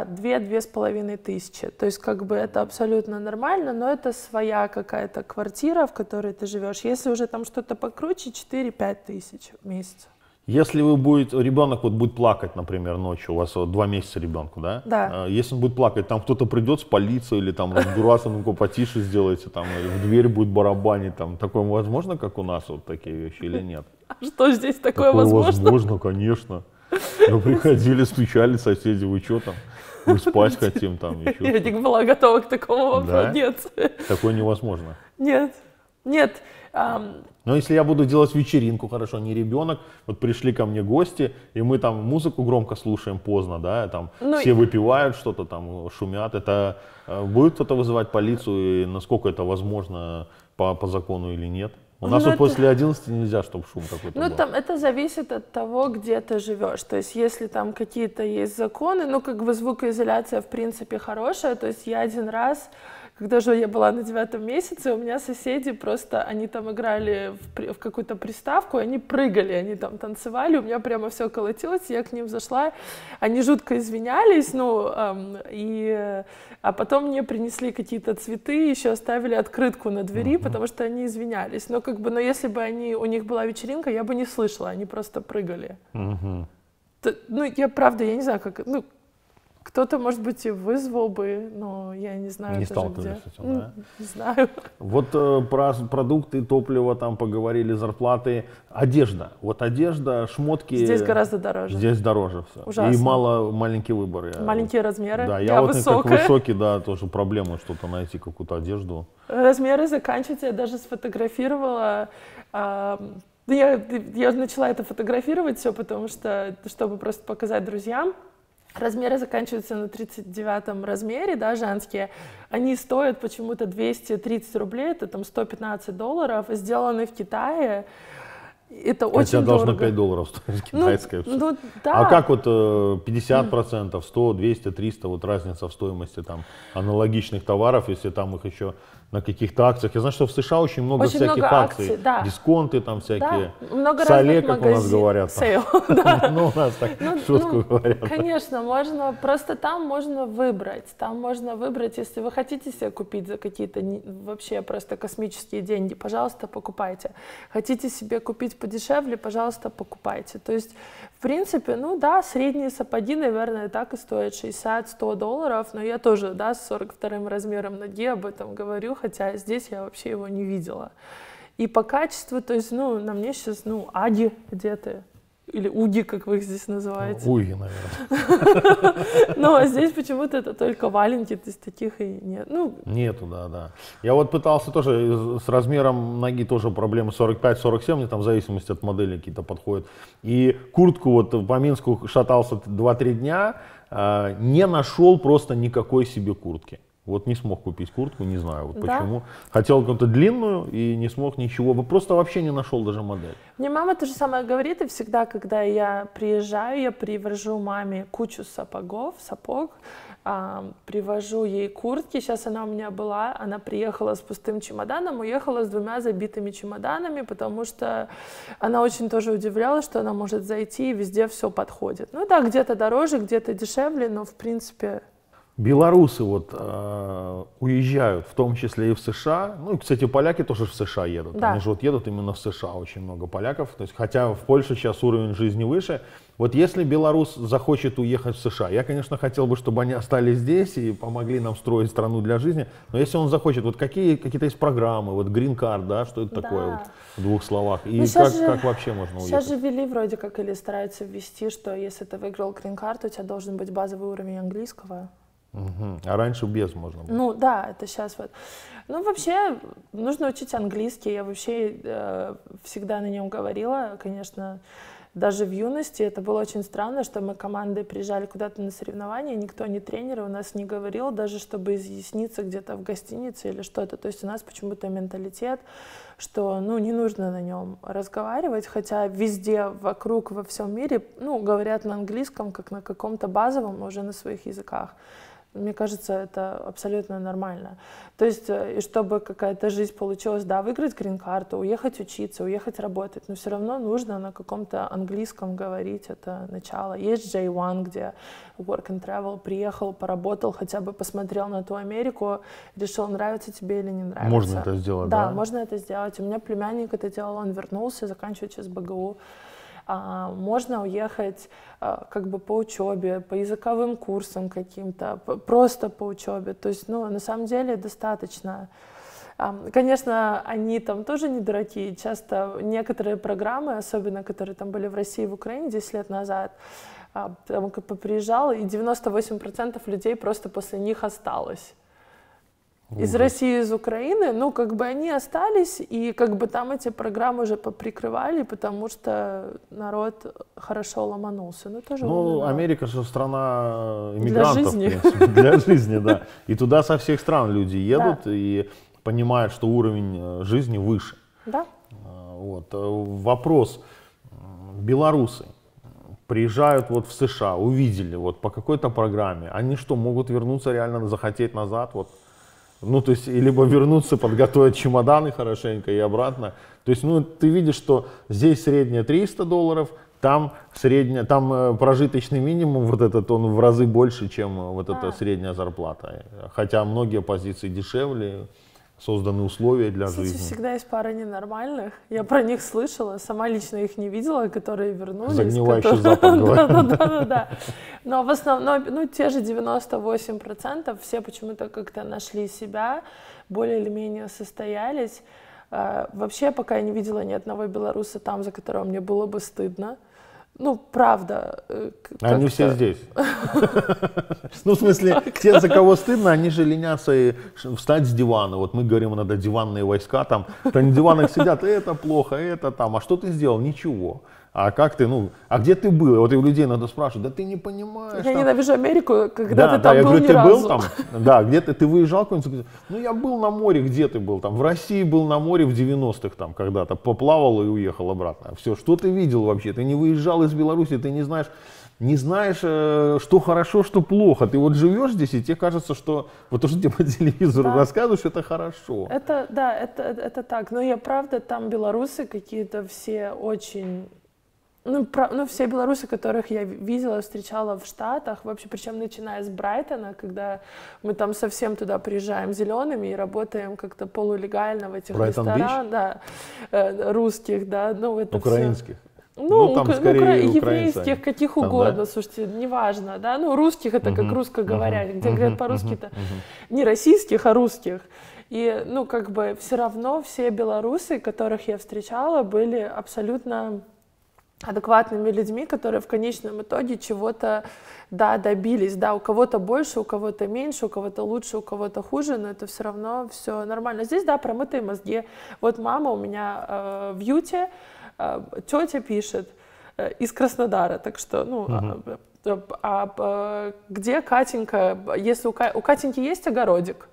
две-две э, с половиной тысячи. То есть как бы это абсолютно нормально, но это своя какая-то квартира, в которой ты живешь. Если уже там что-то покруче, 4-5 тысяч в месяц. Если вы будет, ребенок вот будет плакать, например, ночью, у вас вот два месяца ребенку, да? Да. А, если он будет плакать, там кто-то придет с полицией или там разбираться, ну-ка потише сделайте, там в дверь будет барабанить, там такое возможно, как у нас вот такие вещи или нет? [laughs] А что здесь такое, такое возможно? возможно, конечно. Ну [laughs] приходили, стучали соседи, вы что там? Мы спать хотим там [laughs] еще. Я не была готова к такому вопросу. Да? Нет. Такое невозможно. Нет. Нет. Um... Но если я буду делать вечеринку, хорошо, не ребенок, вот пришли ко мне гости, и мы там музыку громко слушаем поздно, да, там ну, все выпивают что-то там, шумят, это э, будет кто-то вызывать полицию, и насколько это возможно по, по закону или нет? У ну, вот после 11 нельзя, чтобы шум какой-то Ну, был. там это зависит от того, где ты живешь. То есть, если там какие-то есть законы, ну, как бы звукоизоляция, в принципе, хорошая. То есть, я один раз когда же я была на девятом месяце, у меня соседи просто, они там играли в, в какую-то приставку, они прыгали, они там танцевали, у меня прямо все колотилось, я к ним зашла, они жутко извинялись, ну, эм, и, а потом мне принесли какие-то цветы, еще оставили открытку на двери, mm-hmm. потому что они извинялись, но как бы, но если бы они, у них была вечеринка, я бы не слышала, они просто прыгали. Mm-hmm. То, ну, я правда, я не знаю, как, ну, кто-то, может быть, и вызвал бы, но я не знаю. Не сталкивались с этим, да? Не знаю. Вот э, про продукты, топливо там поговорили, зарплаты. Одежда. Вот одежда, шмотки. Здесь гораздо дороже. Здесь дороже все. Ужасно. И мало, маленькие выборы. Маленькие размеры. Да, я, я вот высокая. как высокий, да, тоже проблема что-то найти, какую-то одежду. Размеры заканчиваются. Я даже сфотографировала э, я, я начала это фотографировать все, потому что, чтобы просто показать друзьям, размеры заканчиваются на 39 размере, да, женские, они стоят почему-то 230 рублей, это там 115 долларов, сделаны в Китае, это очень а Хотя очень должно дорого. 5 долларов стоить ну, китайское. Ну, ну, да. А как вот 50%, 100, 200, 300, вот разница в стоимости там аналогичных товаров, если там их еще на каких-то акциях. Я знаю, что в США очень много очень всяких много акций, акций да. дисконты там всякие. Да, много Соле, как магазин, у нас говорят. Сейл, [laughs] Ну, у нас так ну, шутку ну, говорят. Конечно, можно, просто там можно выбрать. Там можно выбрать, если вы хотите себе купить за какие-то вообще просто космические деньги, пожалуйста, покупайте. Хотите себе купить подешевле, пожалуйста, покупайте. То есть в принципе, ну да, средние сапоги, наверное, так и стоят 60-100 долларов, но я тоже, да, с 42 размером ноги об этом говорю, хотя здесь я вообще его не видела. И по качеству, то есть, ну, на мне сейчас, ну, ади одеты, или уги, как вы их здесь называете. Ну, уги, наверное. [laughs] Но ну, а здесь почему-то это только валенки, то есть таких и нет. Ну, Нету, да, да. Я вот пытался тоже, с размером ноги тоже проблемы 45-47, мне там в зависимости от модели какие-то подходят. И куртку вот по Минску шатался 2-3 дня, а, не нашел просто никакой себе куртки. Вот не смог купить куртку, не знаю вот да? почему. Хотел какую-то длинную и не смог ничего. Вы просто вообще не нашел даже модель. Мне мама то же самое говорит, и всегда, когда я приезжаю, я привожу маме кучу сапогов, сапог, а, привожу ей куртки. Сейчас она у меня была, она приехала с пустым чемоданом, уехала с двумя забитыми чемоданами, потому что она очень тоже удивлялась, что она может зайти и везде все подходит. Ну да, где-то дороже, где-то дешевле, но в принципе Белорусы вот э, уезжают, в том числе и в США. Ну, и, кстати, поляки тоже в США едут. Да. Они же вот едут именно в США очень много поляков. То есть, хотя в Польше сейчас уровень жизни выше. Вот если белорус захочет уехать в США, я, конечно, хотел бы, чтобы они остались здесь и помогли нам строить страну для жизни. Но если он захочет, вот какие какие-то есть программы, вот грин-карт, да, что это да. такое вот, в двух словах? И ну, как, же, как вообще можно сейчас уехать? Сейчас же ввели вроде как или стараются ввести, что если ты выиграл грин-карт, у тебя должен быть базовый уровень английского. Угу. А раньше без можно было? Ну да, это сейчас вот. Ну вообще нужно учить английский. Я вообще э, всегда на нем говорила, конечно. Даже в юности это было очень странно, что мы командой приезжали куда-то на соревнования, никто не тренер у нас не говорил, даже чтобы изъясниться где-то в гостинице или что-то. То есть у нас почему-то менталитет, что ну, не нужно на нем разговаривать, хотя везде, вокруг, во всем мире ну, говорят на английском, как на каком-то базовом, уже на своих языках. Мне кажется, это абсолютно нормально. То есть, э, и чтобы какая-то жизнь получилась, да, выиграть грин-карту, уехать учиться, уехать работать, но все равно нужно на каком-то английском говорить это начало. Есть J1, где work and travel, приехал, поработал, хотя бы посмотрел на ту Америку, решил, нравится тебе или не нравится. Можно это сделать, да? Да, можно это сделать. У меня племянник это делал, он вернулся, заканчивает сейчас БГУ. А, можно уехать а, как бы по учебе, по языковым курсам каким-то, просто по учебе. То есть, ну, на самом деле достаточно. Конечно, они там тоже не дураки. Часто некоторые программы, особенно которые там были в России и в Украине 10 лет назад, а, там как приезжал, и 98% людей просто после них осталось. Ужас. из России, из Украины, ну, как бы они остались, и как бы там эти программы уже поприкрывали, потому что народ хорошо ломанулся. Ну, тоже ну Америка же страна э, иммигрантов. Для жизни. [laughs] для жизни, да. И туда со всех стран люди едут и понимают, что уровень э, жизни выше. Да. Э, вот. Вопрос. Белорусы приезжают вот в США, увидели вот по какой-то программе, они что, могут вернуться реально захотеть назад? Вот ну, то есть, либо вернуться, подготовить чемоданы хорошенько и обратно. То есть, ну, ты видишь, что здесь средняя 300 долларов, там средняя, там э, прожиточный минимум вот этот, он в разы больше, чем э, вот эта а. средняя зарплата. Хотя многие позиции дешевле созданы условия для Кстати, жизни. всегда есть пара ненормальных. Я про них слышала, сама лично их не видела, которые вернулись. Загнивающий которые... запах, Да-да-да. [laughs] Но в основном, ну, те же 98% все почему-то как-то нашли себя, более или менее состоялись. А, вообще, пока я не видела ни одного белоруса там, за которого мне было бы стыдно. Ну, правда. Э, а они все здесь. [laughs] Ну, в смысле, те, за кого стыдно, они же ленятся и встать с дивана. Вот мы говорим надо диванные войска, там, на диванах сидят, это плохо, это там, а что ты сделал? Ничего. А как ты, ну, а где ты был? вот и у людей надо спрашивать, да ты не понимаешь. Я там... ненавижу Америку, когда да, ты там да, я был говорю, ты разу. был там? [laughs] Да, где ты, ты выезжал какой-нибудь? Ну, я был на море, где ты был? Там в России был на море в 90-х там когда-то, поплавал и уехал обратно. Все, что ты видел вообще? Ты не выезжал из Беларуси, ты не знаешь, не знаешь, э, что хорошо, что плохо. Ты вот живешь здесь, и тебе кажется, что вот то, что тебе по [laughs] телевизору да. рассказываешь, это хорошо. Это, да, это, это так. Но я правда, там белорусы какие-то все очень ну, про, ну, все белорусы, которых я видела, встречала в Штатах, вообще, причем начиная с Брайтона, когда мы там совсем туда приезжаем зелеными и работаем как-то полулегально в этих Брайтон ресторанах, да, э, русских, да, ну, это Украинских. Все. Ну, ну там ну, скорее укра- еврейских, каких там, угодно, да? слушайте, неважно, да, ну, русских это uh-huh, как русскоговорящих, uh-huh, где uh-huh, говорят по-русски-то, uh-huh. не российских, а русских. И, ну, как бы все равно все белорусы, которых я встречала, были абсолютно адекватными людьми, которые в конечном итоге чего-то, да, добились, да, у кого-то больше, у кого-то меньше, у кого-то лучше, у кого-то хуже, но это все равно все нормально. Здесь, да, промытые мозги. Вот мама у меня э, в Юте, э, тетя пишет э, из Краснодара, так что, ну, угу. а, а, а где Катенька, если у, у Катеньки есть огородик,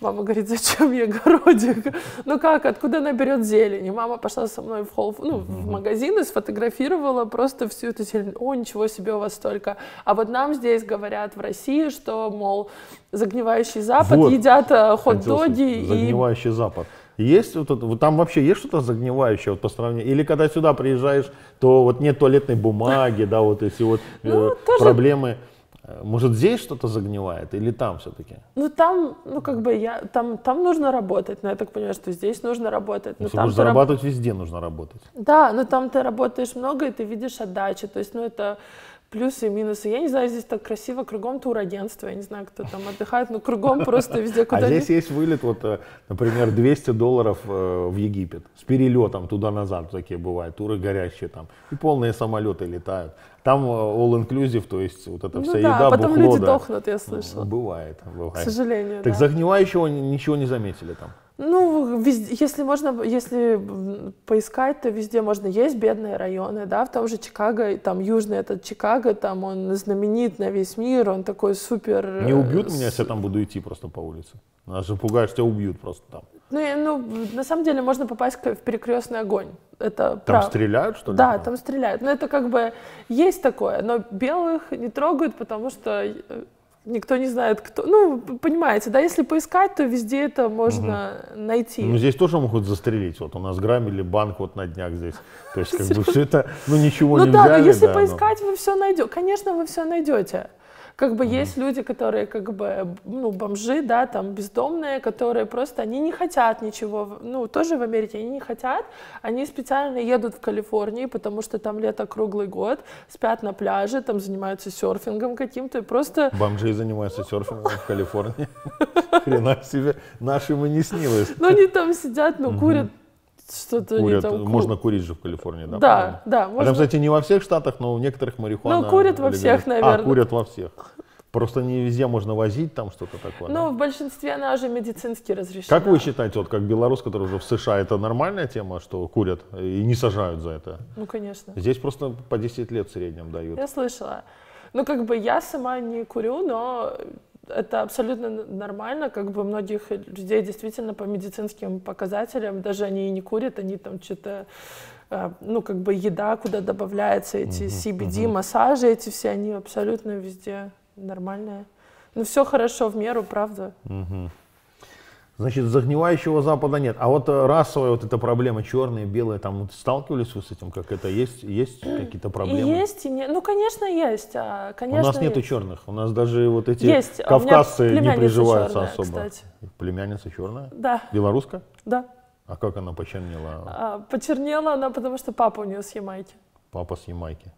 Мама говорит, зачем ей огородик? Ну как, откуда она берет зелень? И мама пошла со мной в холл, ну, в магазин и сфотографировала просто всю эту зелень. О, ничего себе у вас столько. А вот нам здесь говорят в России, что, мол, загнивающий Запад вот, едят э, хот-доги. Загнивающий и... Запад. Есть вот вот там вообще есть что-то загнивающее вот по сравнению? Или когда сюда приезжаешь, то вот нет туалетной бумаги, да, вот эти вот ну, э, проблемы. Э, может, здесь что-то загнивает или там все-таки? Ну, там, ну, как бы я, там, там нужно работать, но я так понимаю, что здесь нужно работать. Но там будешь зарабатывать, раб... везде нужно работать. Да, но там ты работаешь много, и ты видишь отдачи, то есть, ну, это плюсы и минусы. Я не знаю, здесь так красиво, кругом турагентство, я не знаю, кто там отдыхает, но кругом [laughs] просто везде а куда А здесь есть вылет, вот, э, например, 200 долларов э, в Египет с перелетом туда-назад, такие бывают, туры горящие там, и полные самолеты летают. Там э, all-inclusive, то есть вот эта ну вся да, еда, потом бухло, люди да. дохнут, я слышала. Ну, бывает, бывает. К сожалению, Так да. загнивающего ничего не заметили там? Ну, везде, если можно, если поискать, то везде можно. Есть бедные районы, да, в том же Чикаго, там южный этот Чикаго, там он знаменит на весь мир, он такой супер... Не убьют э, меня, если я там буду идти просто по улице? Нас же пугаешь, тебя убьют просто там. Ну, и, ну, на самом деле можно попасть в перекрестный огонь. Это там прав... стреляют, что ли? Да, там стреляют. Но это как бы есть такое. Но белых не трогают, потому что э, никто не знает, кто. Ну, понимаете, да, если поискать, то везде это можно угу. найти. Ну, здесь тоже могут застрелить. Вот у нас грамили банк вот на днях здесь. То есть, как бы все это, ну, ничего ну, не Ну да, но если поискать, вы все найдете. Конечно, вы все найдете. Как бы mm-hmm. есть люди, которые как бы, ну, бомжи, да, там, бездомные, которые просто, они не хотят ничего, ну, тоже в Америке они не хотят, они специально едут в Калифорнии, потому что там лето круглый год, спят на пляже, там занимаются серфингом каким-то, и просто... Бомжи занимаются серфингом в Калифорнии. [laughs] Хрена себе, нашим и не снилось. Ну, они там сидят, ну, курят что-то курят. Там... Можно курить же в Калифорнии, да? Да, правильно? да. А можно... там, кстати, не во всех штатах, но в некоторых марихуана... Ну, курят во всех, наверное. А, курят во всех. Просто не везде можно возить там что-то такое. Ну, да? в большинстве она уже медицински разрешена. Как вы считаете, вот как белорус, который уже в США, это нормальная тема, что курят и не сажают за это? Ну, конечно. Здесь просто по 10 лет в среднем дают. Я слышала. Ну, как бы я сама не курю, но это абсолютно нормально, как бы многих людей действительно по медицинским показателям, даже они и не курят, они там что-то, а, ну, как бы еда, куда добавляется, эти CBD, массажи эти все, они абсолютно везде нормальные. Ну, все хорошо в меру, правда. Угу. Значит, загнивающего Запада нет. А вот э, расовая вот эта проблема, черные, белые, там вот сталкивались вы с этим, как это есть, есть какие-то проблемы? Есть и нет. Ну, конечно, есть. А, конечно, у нас нету есть. черных. У нас даже вот эти есть. А кавказцы не приживаются черная, особо. Кстати. Племянница черная? Да. Белоруска? Да. А как она почернела? А, почернела она, потому что папа у нее с Ямайки. Папа с Ямайки.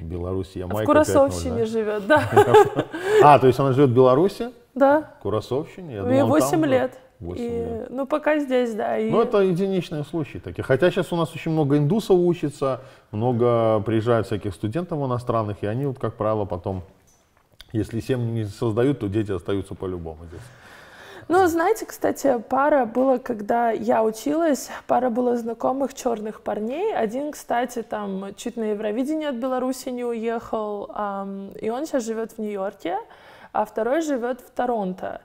Беларусь, Ямайка. В Курасовщине ну, живет, да. [laughs] А, то есть она живет в Беларуси? Да. Курасовщине? Я думал, 8 там, лет. 8 и, лет. Ну, пока здесь, да. И... Ну, это единичные случаи такие. Хотя сейчас у нас очень много индусов учится, много приезжают всяких студентов иностранных, и они, вот, как правило, потом, если семь не создают, то дети остаются по-любому здесь. Ну, знаете, кстати, пара была, когда я училась, пара была знакомых черных парней. Один, кстати, там чуть на Евровидение от Беларуси не уехал, эм, и он сейчас живет в Нью-Йорке а второй живет в Торонто.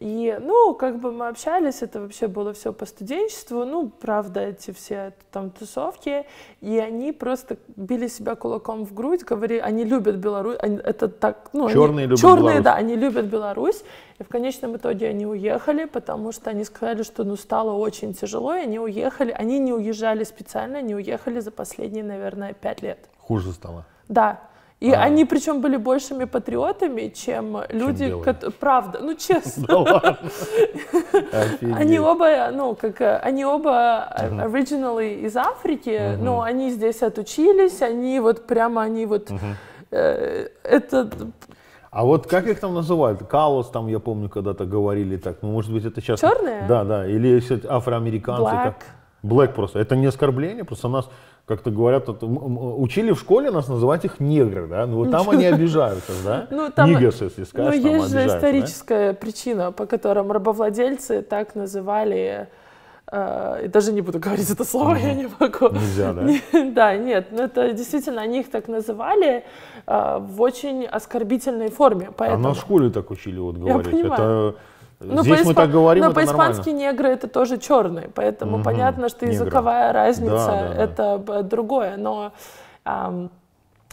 И, ну, как бы мы общались, это вообще было все по студенчеству, ну, правда, эти все там тусовки, и они просто били себя кулаком в грудь, говорили, они любят Беларусь, они, это так, ну, черные они, любят черные, да, они любят Беларусь, и в конечном итоге они уехали, потому что они сказали, что, ну, стало очень тяжело, и они уехали, они не уезжали специально, они уехали за последние, наверное, пять лет. Хуже стало. Да, и а. они причем были большими патриотами, чем, чем люди, которые, правда, ну честно. [laughs] Они оба, ну как, э, они оба э, originally из Африки, но они здесь отучились, они вот прямо, они вот, э, это... А вот как их там называют? Калос, там, я помню, когда-то говорили так. Ну, может быть, это сейчас... Черные? Да, да. Или афроамериканцы. Black. Блэк просто. Это не оскорбление, просто нас, как-то говорят, вот, учили в школе нас называть их негры, да? Ну вот там они обижаются, да? [laughs] Ну, там, Нигерс, если скажешь, Ну есть же историческая да? причина, по которой рабовладельцы так называли э, и даже не буду говорить это слово, mm я не могу. Нельзя, да? [laughs] да, нет, но ну, это действительно, они их так называли э, в очень оскорбительной форме. Поэтому... А на школе так учили вот говорить. Я понимаю. Это ну, Здесь мы так говорим, ну, Но по-испански негры это тоже черные, поэтому угу, понятно, что негры. языковая разница да, да, это да. другое, но эм,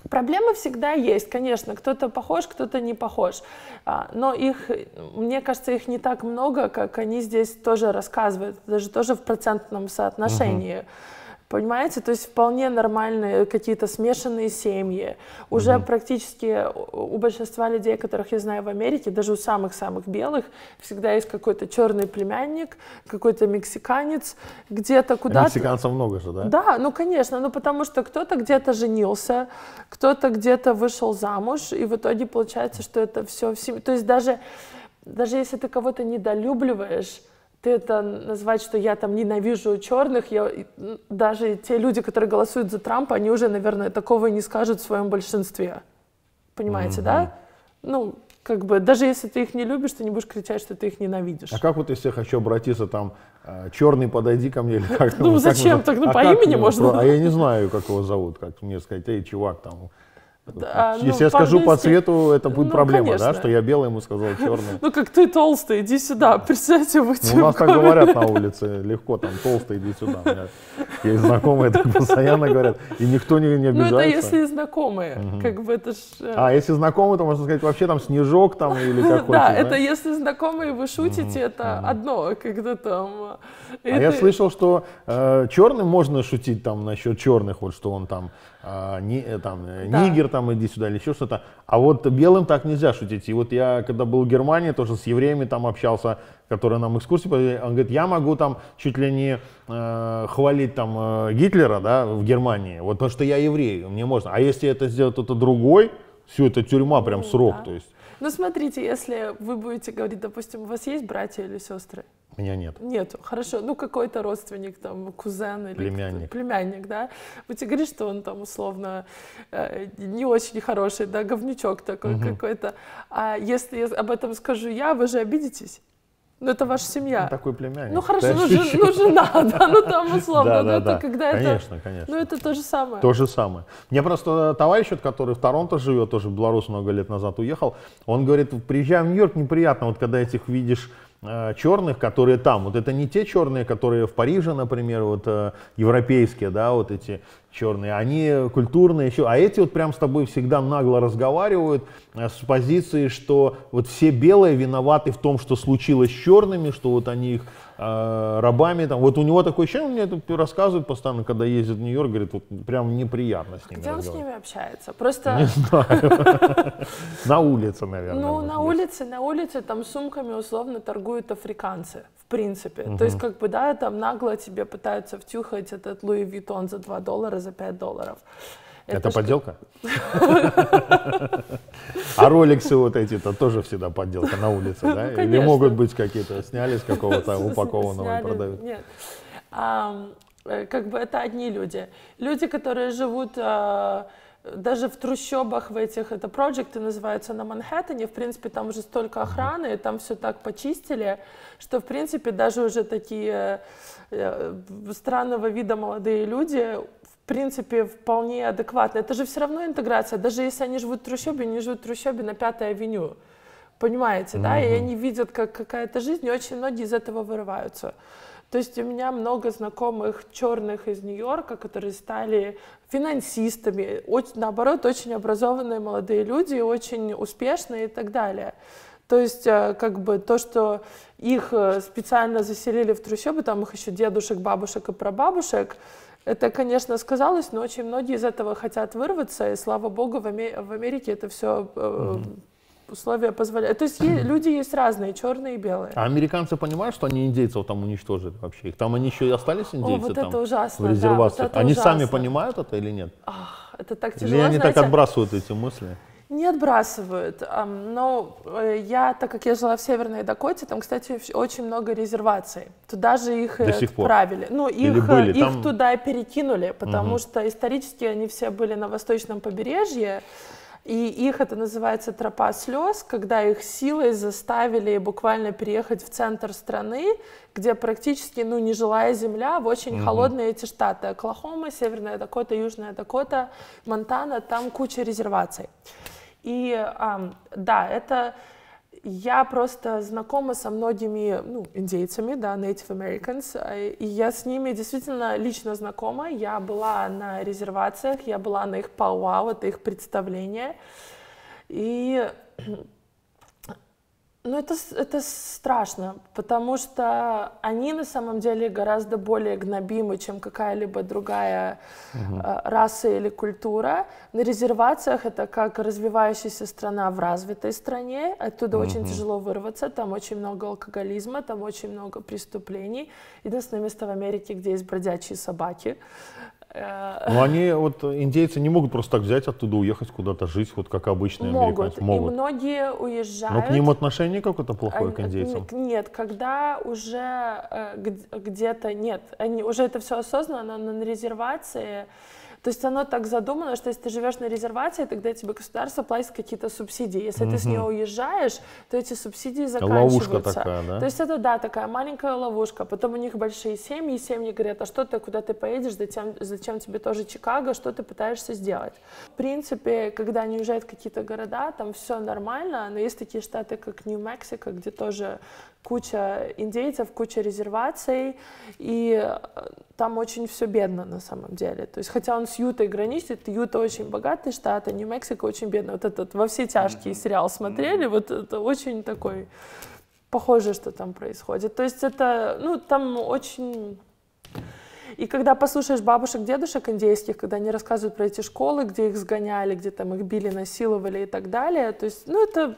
проблемы всегда есть, конечно, кто-то похож, кто-то не похож, а, но их, мне кажется, их не так много, как они здесь тоже рассказывают, даже тоже в процентном соотношении. Угу. Понимаете, то есть вполне нормальные какие-то смешанные семьи. Уже mm-hmm. практически у большинства людей, которых я знаю в Америке, даже у самых-самых белых, всегда есть какой-то черный племянник, какой-то мексиканец, где-то куда-то. Мексиканцев много же, да? Да, ну конечно, ну потому что кто-то где-то женился, кто-то где-то вышел замуж, и в итоге получается, что это все в семье. То есть даже, даже если ты кого-то недолюбливаешь, ты это назвать, что я там ненавижу черных, я, даже те люди, которые голосуют за Трампа, они уже, наверное, такого не скажут в своем большинстве. Понимаете, mm-hmm. да? Ну, как бы, даже если ты их не любишь, ты не будешь кричать, что ты их ненавидишь. А как вот если я хочу обратиться там, а, черный, подойди ко мне, или как? Ну, зачем? так, ну, а по имени можно. А я не знаю, как его зовут, как мне сказать, эй, чувак, там, да, а, Если ну, я скажу по цвету, это будет ну, проблема, конечно. да, что я белый ему сказал черный. Ну как ты толстый, иди сюда, представьте в эти. У нас так говорят на улице, легко там толстый, иди сюда. Есть знакомые так постоянно говорят, и никто не, не обижается. Ну это если знакомые, как бы это ж. Э, а если знакомые, то можно сказать вообще там снежок там или какой-то. Да, это если знакомые вы шутите, это одно, когда там. А я слышал, что э, черным можно шутить там насчет черных, вот что он там а, не, э, там, э, да. нигер там иди сюда или еще что-то. А вот белым так нельзя шутить. И вот я, когда был в Германии, тоже с евреями там общался, которые нам экскурсии провели, он говорит, я могу там чуть ли не э, хвалить там э, Гитлера, да, в Германии, вот потому что я еврей, мне можно. А если это сделает кто-то другой, все, это тюрьма, прям ну срок, да. то есть. Ну, смотрите, если вы будете говорить, допустим, у вас есть братья или сестры, меня нет. Нет, хорошо. Ну, какой-то родственник, там, кузен или племянник, племянник да? Вы тебе говоришь, что он там условно э, не очень хороший, да, говнючок такой угу. какой-то. А если я об этом скажу я, вы же обидитесь? Ну, это ваша семья. Ну, такой племянник. Ну, хорошо, ну, жен, ну, жена, [laughs] да, ну, там, условно. Да, ну, да, это да. когда конечно, это... конечно. конечно. Ну, это то же самое. То же самое. Мне просто товарищ, который в Торонто живет, тоже в Беларусь много лет назад уехал, он говорит, приезжая в Нью-Йорк, неприятно, вот когда этих видишь Э, черных, которые там. Вот это не те черные, которые в Париже, например, вот э, европейские, да, вот эти черные, они культурные еще, а эти вот прям с тобой всегда нагло разговаривают э, с позиции, что вот все белые виноваты в том, что случилось с черными, что вот они их Э, рабами. Там. Вот у него такое ощущение, мне это рассказывают постоянно, когда ездит в Нью-Йорк, говорит, вот прям неприятно с ними Где он с ними общается? Просто... Не знаю. [laughs] На улице, наверное. Ну, на улице, на улице там сумками условно торгуют африканцы, в принципе. То есть, как бы, да, там нагло тебе пытаются втюхать этот Луи Витон за 2 доллара, за 5 долларов. Это, это подделка? [laughs] А роликсы вот эти-то тоже всегда подделка на улице, ну, да? Или могут быть какие-то сняли с какого-то [laughs] упакованного и продают? Нет. Э, как бы это одни люди. Люди, которые живут а, даже в трущобах в этих, это проекты называются на Манхэттене, в принципе, там уже столько охраны, там все так почистили, что, в принципе, даже уже такие э, э, странного вида молодые люди принципе, вполне адекватно. Это же все равно интеграция. Даже если они живут в трущобе, они живут в трущобе на Пятой авеню. Понимаете, mm-hmm. да? И они видят, как какая-то жизнь, и очень многие из этого вырываются. То есть у меня много знакомых черных из Нью-Йорка, которые стали финансистами, очень, наоборот, очень образованные молодые люди, очень успешные и так далее. То есть, э, как бы то, что их э, специально заселили в трущобы, там их еще дедушек, бабушек и прабабушек, это, конечно, сказалось, но очень многие из этого хотят вырваться, и слава богу, в, Америке это все э, условия позволяют. То есть люди есть разные, черные и белые. А американцы понимают, что они индейцев там уничтожили вообще? Их там они еще и остались индейцы О, вот там, это ужасно, в резервациях? Да, вот это они ужасно. сами понимают это или нет? Ах, это так тяжело, Или они знаете... так отбрасывают эти мысли? Не отбрасывают. Но э, я, так как я жила в Северной Дакоте, там, кстати, очень много резерваций. Туда же их До сих отправили. Пор. Ну, Или их, э, были, их там... туда перекинули, потому угу. что исторически они все были на восточном побережье. И их это называется тропа слез, когда их силой заставили буквально переехать в центр страны, где практически ну, не жилая земля, а в очень mm-hmm. холодные эти штаты. Оклахома, Северная Дакота, Южная Дакота, Монтана, там куча резерваций. И а, да, это я просто знакома со многими ну, индейцами, да, Native Americans, а, и я с ними действительно лично знакома. Я была на резервациях, я была на их пауау, это их представление. И ну, это, это страшно, потому что они на самом деле гораздо более гнобимы, чем какая-либо другая угу. э, раса или культура. На резервациях это как развивающаяся страна в развитой стране. Оттуда угу. очень тяжело вырваться, там очень много алкоголизма, там очень много преступлений. Единственное место в Америке, где есть бродячие собаки. Э, ну, они, вот индейцы не могут просто так взять оттуда, уехать куда-то жить, вот как обычные могут. американцы. Могут, и многие уезжают. Но к ним отношение какое-то плохое, они, к индейцам? Нет, когда уже э, где-то, нет, они уже это все осознанно, но на резервации, то есть оно так задумано, что если ты живешь на резервации, тогда тебе государство платит какие-то субсидии. Если угу. ты с нее уезжаешь, то эти субсидии заканчиваются. Ловушка такая, да? То есть это, да, такая маленькая ловушка. Потом у них большие семьи, и семьи говорят, а что ты, куда ты поедешь, зачем, зачем тебе тоже Чикаго, что ты пытаешься сделать? В принципе, когда они уезжают в какие-то города, там все нормально, но есть такие штаты, как Нью-Мексико, где тоже куча индейцев, куча резерваций, и э, там очень все бедно на самом деле. То есть, хотя он с Ютой граничит, Юта очень богатый штат, а Нью-Мексико очень бедный. Вот этот во все тяжкие mm-hmm. сериал смотрели, mm-hmm. вот это очень такой похоже, что там происходит. То есть это, ну, там очень... И когда послушаешь бабушек, дедушек индейских, когда они рассказывают про эти школы, где их сгоняли, где там их били, насиловали и так далее, то есть, ну, это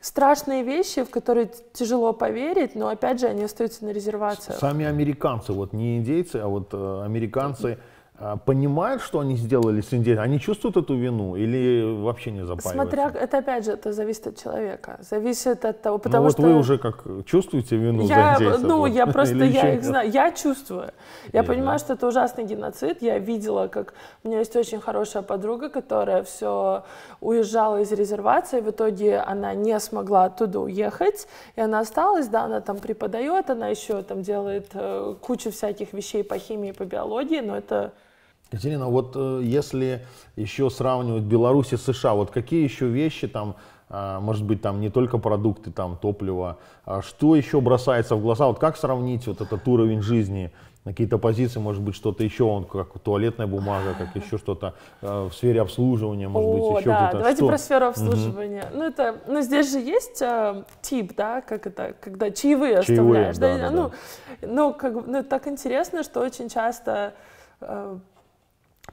страшные вещи, в которые тяжело поверить, но опять же они остаются на резервации. Сами американцы, вот не индейцы, а вот э, американцы... Mm-hmm а, понимают, что они сделали с индейцем? Они чувствуют эту вину или вообще не запаиваются? Смотря, это опять же, это зависит от человека. Зависит от того, ну потому ну, вот что... вот вы уже как чувствуете вину я, за индейцев? Ну, вот. я просто, я их знаю, я чувствую. Я, понимаю, что это ужасный геноцид. Я видела, как... У меня есть очень хорошая подруга, которая все уезжала из резервации, в итоге она не смогла оттуда уехать, и она осталась, да, она там преподает, она еще там делает э, кучу всяких вещей по химии, по биологии, но это Катерина, вот э, если еще сравнивать Беларусь и США, вот какие еще вещи там, а, может быть, там не только продукты, там топливо, а что еще бросается в глаза, вот как сравнить вот этот уровень жизни, какие-то позиции, может быть, что-то еще, он как туалетная бумага, как еще что-то э, в сфере обслуживания, может быть, еще да, где-то. Давайте что? про сферу обслуживания. Угу. Ну, это, ну, здесь же есть э, тип, да, как это, когда чаевые, чаевые оставляешь. Да, да, да, ну, да. ну, как, ну, так интересно, что очень часто э,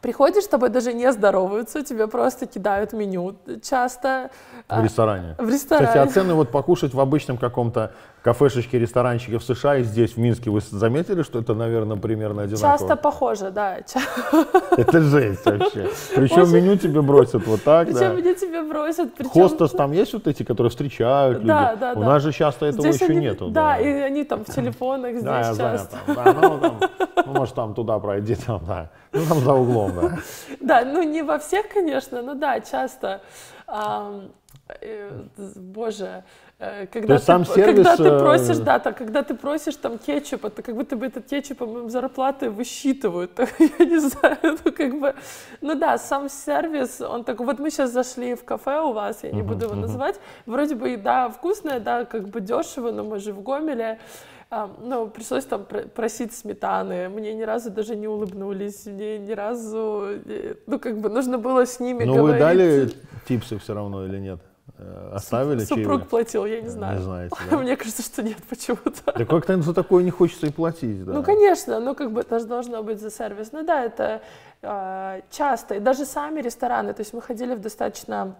Приходишь, с тобой даже не здороваются, тебе просто кидают меню часто. В ресторане. А, в ресторане. Кстати, а цены вот покушать в обычном каком-то кафешечки, ресторанчики в США и здесь, в Минске, вы заметили, что это, наверное, примерно одинаково? Часто похоже, да. [laughs] Это жесть вообще. Причем Очень... меню тебе бросят вот так, Причем да. меню тебе бросят. Причем... Хостес там есть вот эти, которые встречают люди? Да, да, У да. нас же часто этого здесь еще они... нету. Да, да, и они там в телефонах [laughs] здесь да, я часто. Знаю, там, да, ну, там, ну, может, там туда пройди, [laughs] там, да. Ну, там за углом, да. Да, ну, не во всех, конечно, но да, часто. А, э, боже, Э, когда, То ты, э, сервис... когда ты э, просишь, да, так, когда ты просишь там кетчупа, то как будто бы этот кетчуп, по-моему, зарплаты высчитывают, [laughs] я не знаю, [laughs] ну как бы, ну да, сам сервис, он такой, вот мы сейчас зашли в кафе у вас, я не uh-huh, буду его uh-huh. называть, вроде бы еда вкусная, да, как бы дешево, но мы же в Гомеле, а, ну, пришлось там просить сметаны, мне ни разу даже не улыбнулись, мне ни разу, ну, как бы нужно было с ними Но ну, говорить. Но вы дали типсы все равно или нет? Э, оставили Супруг чаевые? Супруг платил, я не э, знаю. Не знаете, [laughs] да? Мне кажется, что нет почему-то. Да как-то за такое не хочется и платить, да. Ну, конечно, но ну, как бы это же должно быть за сервис. Ну да, это э, часто. И даже сами рестораны, то есть мы ходили в достаточно...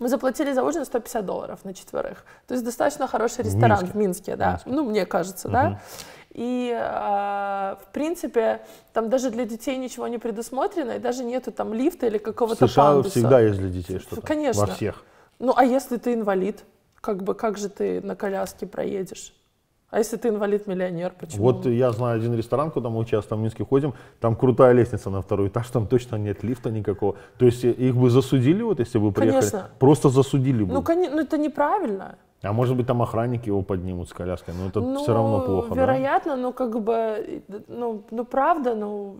Мы заплатили за ужин 150 долларов на четверых. То есть достаточно хороший ресторан в Минске, в Минске да. Минске. Ну, мне кажется, угу. да. И, э, в принципе, там даже для детей ничего не предусмотрено, и даже нету там лифта или какого-то В США пандуса. всегда есть для детей что-то. Конечно. Во всех. Ну, а если ты инвалид, как бы как же ты на коляске проедешь? А если ты инвалид-миллионер, почему? Вот я знаю один ресторан, куда мы часто в Минске ходим, там крутая лестница на второй этаж, там точно нет лифта никакого. То есть э, их бы засудили, вот если бы приехали? Конечно. Просто засудили бы. Ну, кон... ну это неправильно. А может быть, там охранники его поднимут с коляской, но это ну, все равно плохо. Вероятно, да? но как бы, ну, ну правда, ну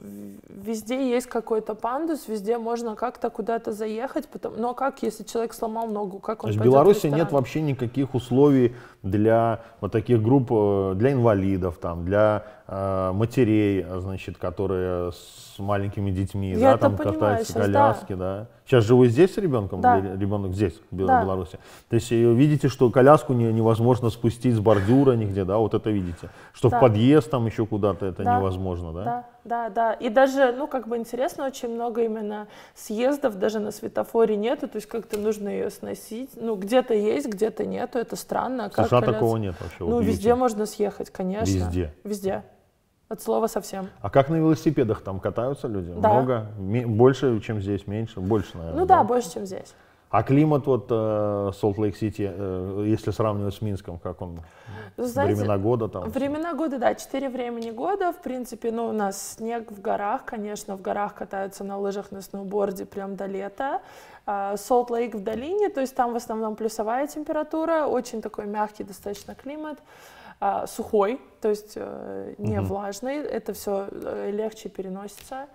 везде есть какой-то пандус, везде можно как-то куда-то заехать, потом, но как, если человек сломал ногу, как он? То есть в Беларуси нет вообще никаких условий для вот таких групп, э, для инвалидов, там, для э, матерей, значит, которые с маленькими детьми, Я да, там катаются сейчас, коляски, да. да. Сейчас живу здесь с ребенком, да. ребенок здесь, в да. Беларуси. То есть э, видите, что коляску не, невозможно спустить с бордюра нигде, да, вот это видите. Что да. в подъезд там еще куда-то это да. невозможно, да? Да. Да, да. И даже, ну, как бы интересно, очень много именно съездов даже на светофоре нету, то есть как-то нужно ее сносить. Ну, где-то есть, где-то нету, это странно. А США колец... такого нет вообще. Ну, везде можно съехать, конечно. Везде? Везде. От слова совсем. А как на велосипедах там катаются люди? Да. Много? больше, чем здесь? Меньше? Больше, наверное. Ну да, да больше, чем здесь. А климат вот Солт-Лейк-Сити, э, э, если сравнивать с Минском, как он? Ну, знаете, времена года там? Времена года, да, четыре времени года. В принципе, ну, у нас снег в горах, конечно, в горах катаются на лыжах, на сноуборде прям до лета. Солт-Лейк а, в долине, то есть там в основном плюсовая температура, очень такой мягкий достаточно климат. А, сухой, то есть э, не угу. влажный, это все э, легче переносится.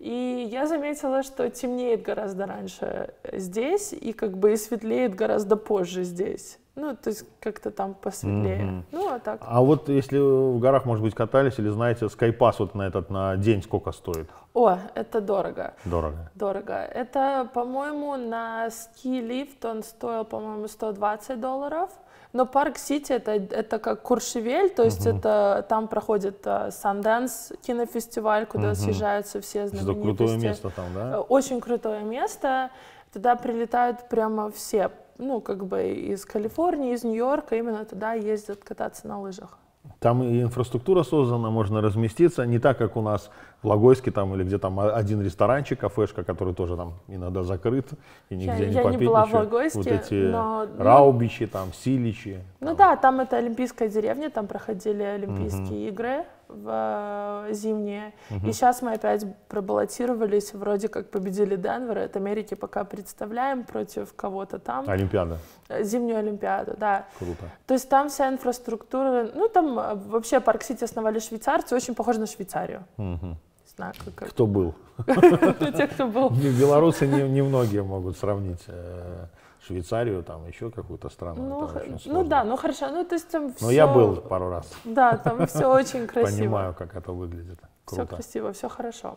И я заметила, что темнеет гораздо раньше э, здесь, и как бы и светлеет гораздо позже здесь. Ну, то есть как-то там посветлее. Mm-hmm. Ну, а так. А вот если в горах, может быть, катались или знаете, скайпас вот на этот на день сколько стоит? О, это дорого. Дорого. Дорого. Это, по-моему, на ски-лифт он стоил, по-моему, 120 долларов. Но Парк Сити это, это как Куршевель, то есть угу. это там проходит э, Санденс кинофестиваль, куда угу. съезжаются все знаменитости. Это крутое место там, да? Э, очень крутое место. Туда прилетают прямо все, ну как бы из Калифорнии, из Нью-Йорка, именно туда ездят кататься на лыжах. Там и инфраструктура создана, можно разместиться, не так, как у нас в Логойске там или где там один ресторанчик, кафешка, который тоже там иногда закрыт, и нигде я, не я попить не была ничего. В Логойске, вот эти но, ну, раубичи, там, силичи. Ну там. да, там это Олимпийская деревня, там проходили Олимпийские угу. игры в э, зимние. Угу. И сейчас мы опять пробаллотировались, вроде как победили Денвер, это Америки пока представляем против кого-то там. Олимпиада. Э, зимнюю Олимпиаду, да. Круто. То есть там вся инфраструктура, ну там э, вообще Парк Сити основали швейцарцы, очень похоже на Швейцарию. Угу знаю, как... Кто был? [laughs] Те, кто был. Белорусы немногие могут сравнить э, Швейцарию, там еще какую-то страну. Ну, ну да, ну хорошо, ну то есть там все... Но я был пару раз. Да, там все [laughs] очень красиво. Понимаю, как это выглядит. Круто. Все красиво, все хорошо.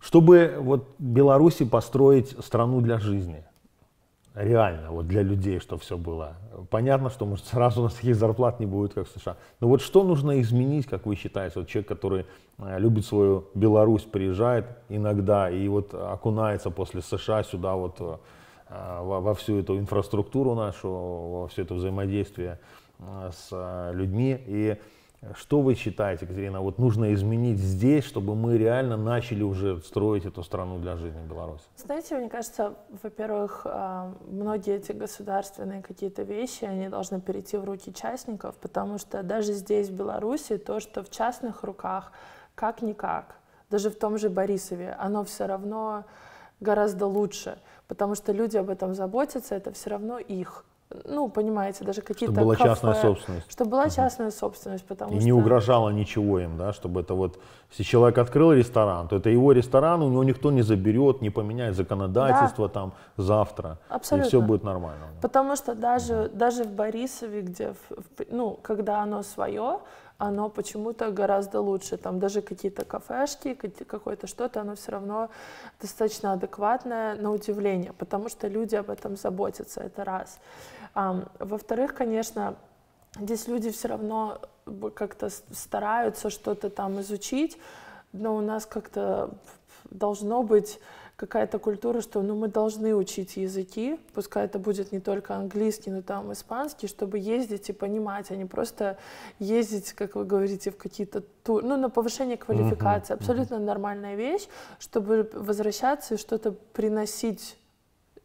Чтобы вот Беларуси построить страну для жизни, реально вот для людей, что все было. Понятно, что может сразу у нас таких зарплат не будет, как в США. Но вот что нужно изменить, как вы считаете, вот человек, который э, любит свою Беларусь, приезжает иногда и вот окунается после США сюда вот э, во, во всю эту инфраструктуру нашу, во все это взаимодействие э, с людьми и что вы считаете, Екатерина, вот нужно изменить здесь, чтобы мы реально начали уже строить эту страну для жизни Беларуси? Знаете, мне кажется, во-первых, а, многие эти государственные какие-то вещи, они должны перейти в руки частников, потому что даже здесь, в Беларуси, то, что в частных руках, как-никак, даже в том же Борисове, оно все равно гораздо лучше, потому что люди об этом заботятся, это все равно их ну, понимаете, даже какие-то Чтобы была кафе, частная собственность. Чтобы была uh-huh. частная собственность, потому И что... не угрожало ничего им, да, чтобы это вот... Если человек открыл ресторан, то это его ресторан, у него никто не заберет, не поменяет законодательство да. там завтра. Абсолютно. И все будет нормально. Да. Потому что даже, uh-huh. даже в Борисове, где, в, в, ну, когда оно свое, оно почему-то гораздо лучше. Там даже какие-то кафешки, какое-то что-то, оно все равно достаточно адекватное на удивление, потому что люди об этом заботятся, это раз. Во-вторых, конечно, здесь люди все равно как-то стараются что-то там изучить, но у нас как-то должно быть какая-то культура, что ну, мы должны учить языки, пускай это будет не только английский, но там испанский, чтобы ездить и понимать, а не просто ездить, как вы говорите, в какие-то тур, ну, на повышение квалификации. Абсолютно нормальная вещь, чтобы возвращаться и что-то приносить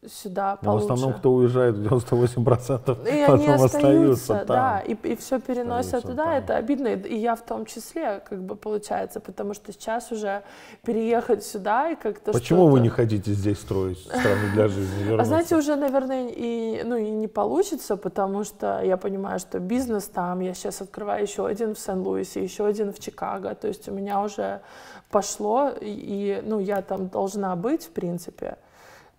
сюда получше. Но в основном, кто уезжает, 98% и потом остаются, остаются там. да, и, и все переносят туда, там. это обидно, и, я в том числе, как бы получается, потому что сейчас уже переехать сюда и как-то Почему вы не хотите здесь строить страну для жизни? А знаете, уже, наверное, и, ну, и не получится, потому что я понимаю, что бизнес там, я сейчас открываю еще один в сент луисе еще один в Чикаго, то есть у меня уже пошло, и, ну, я там должна быть, в принципе,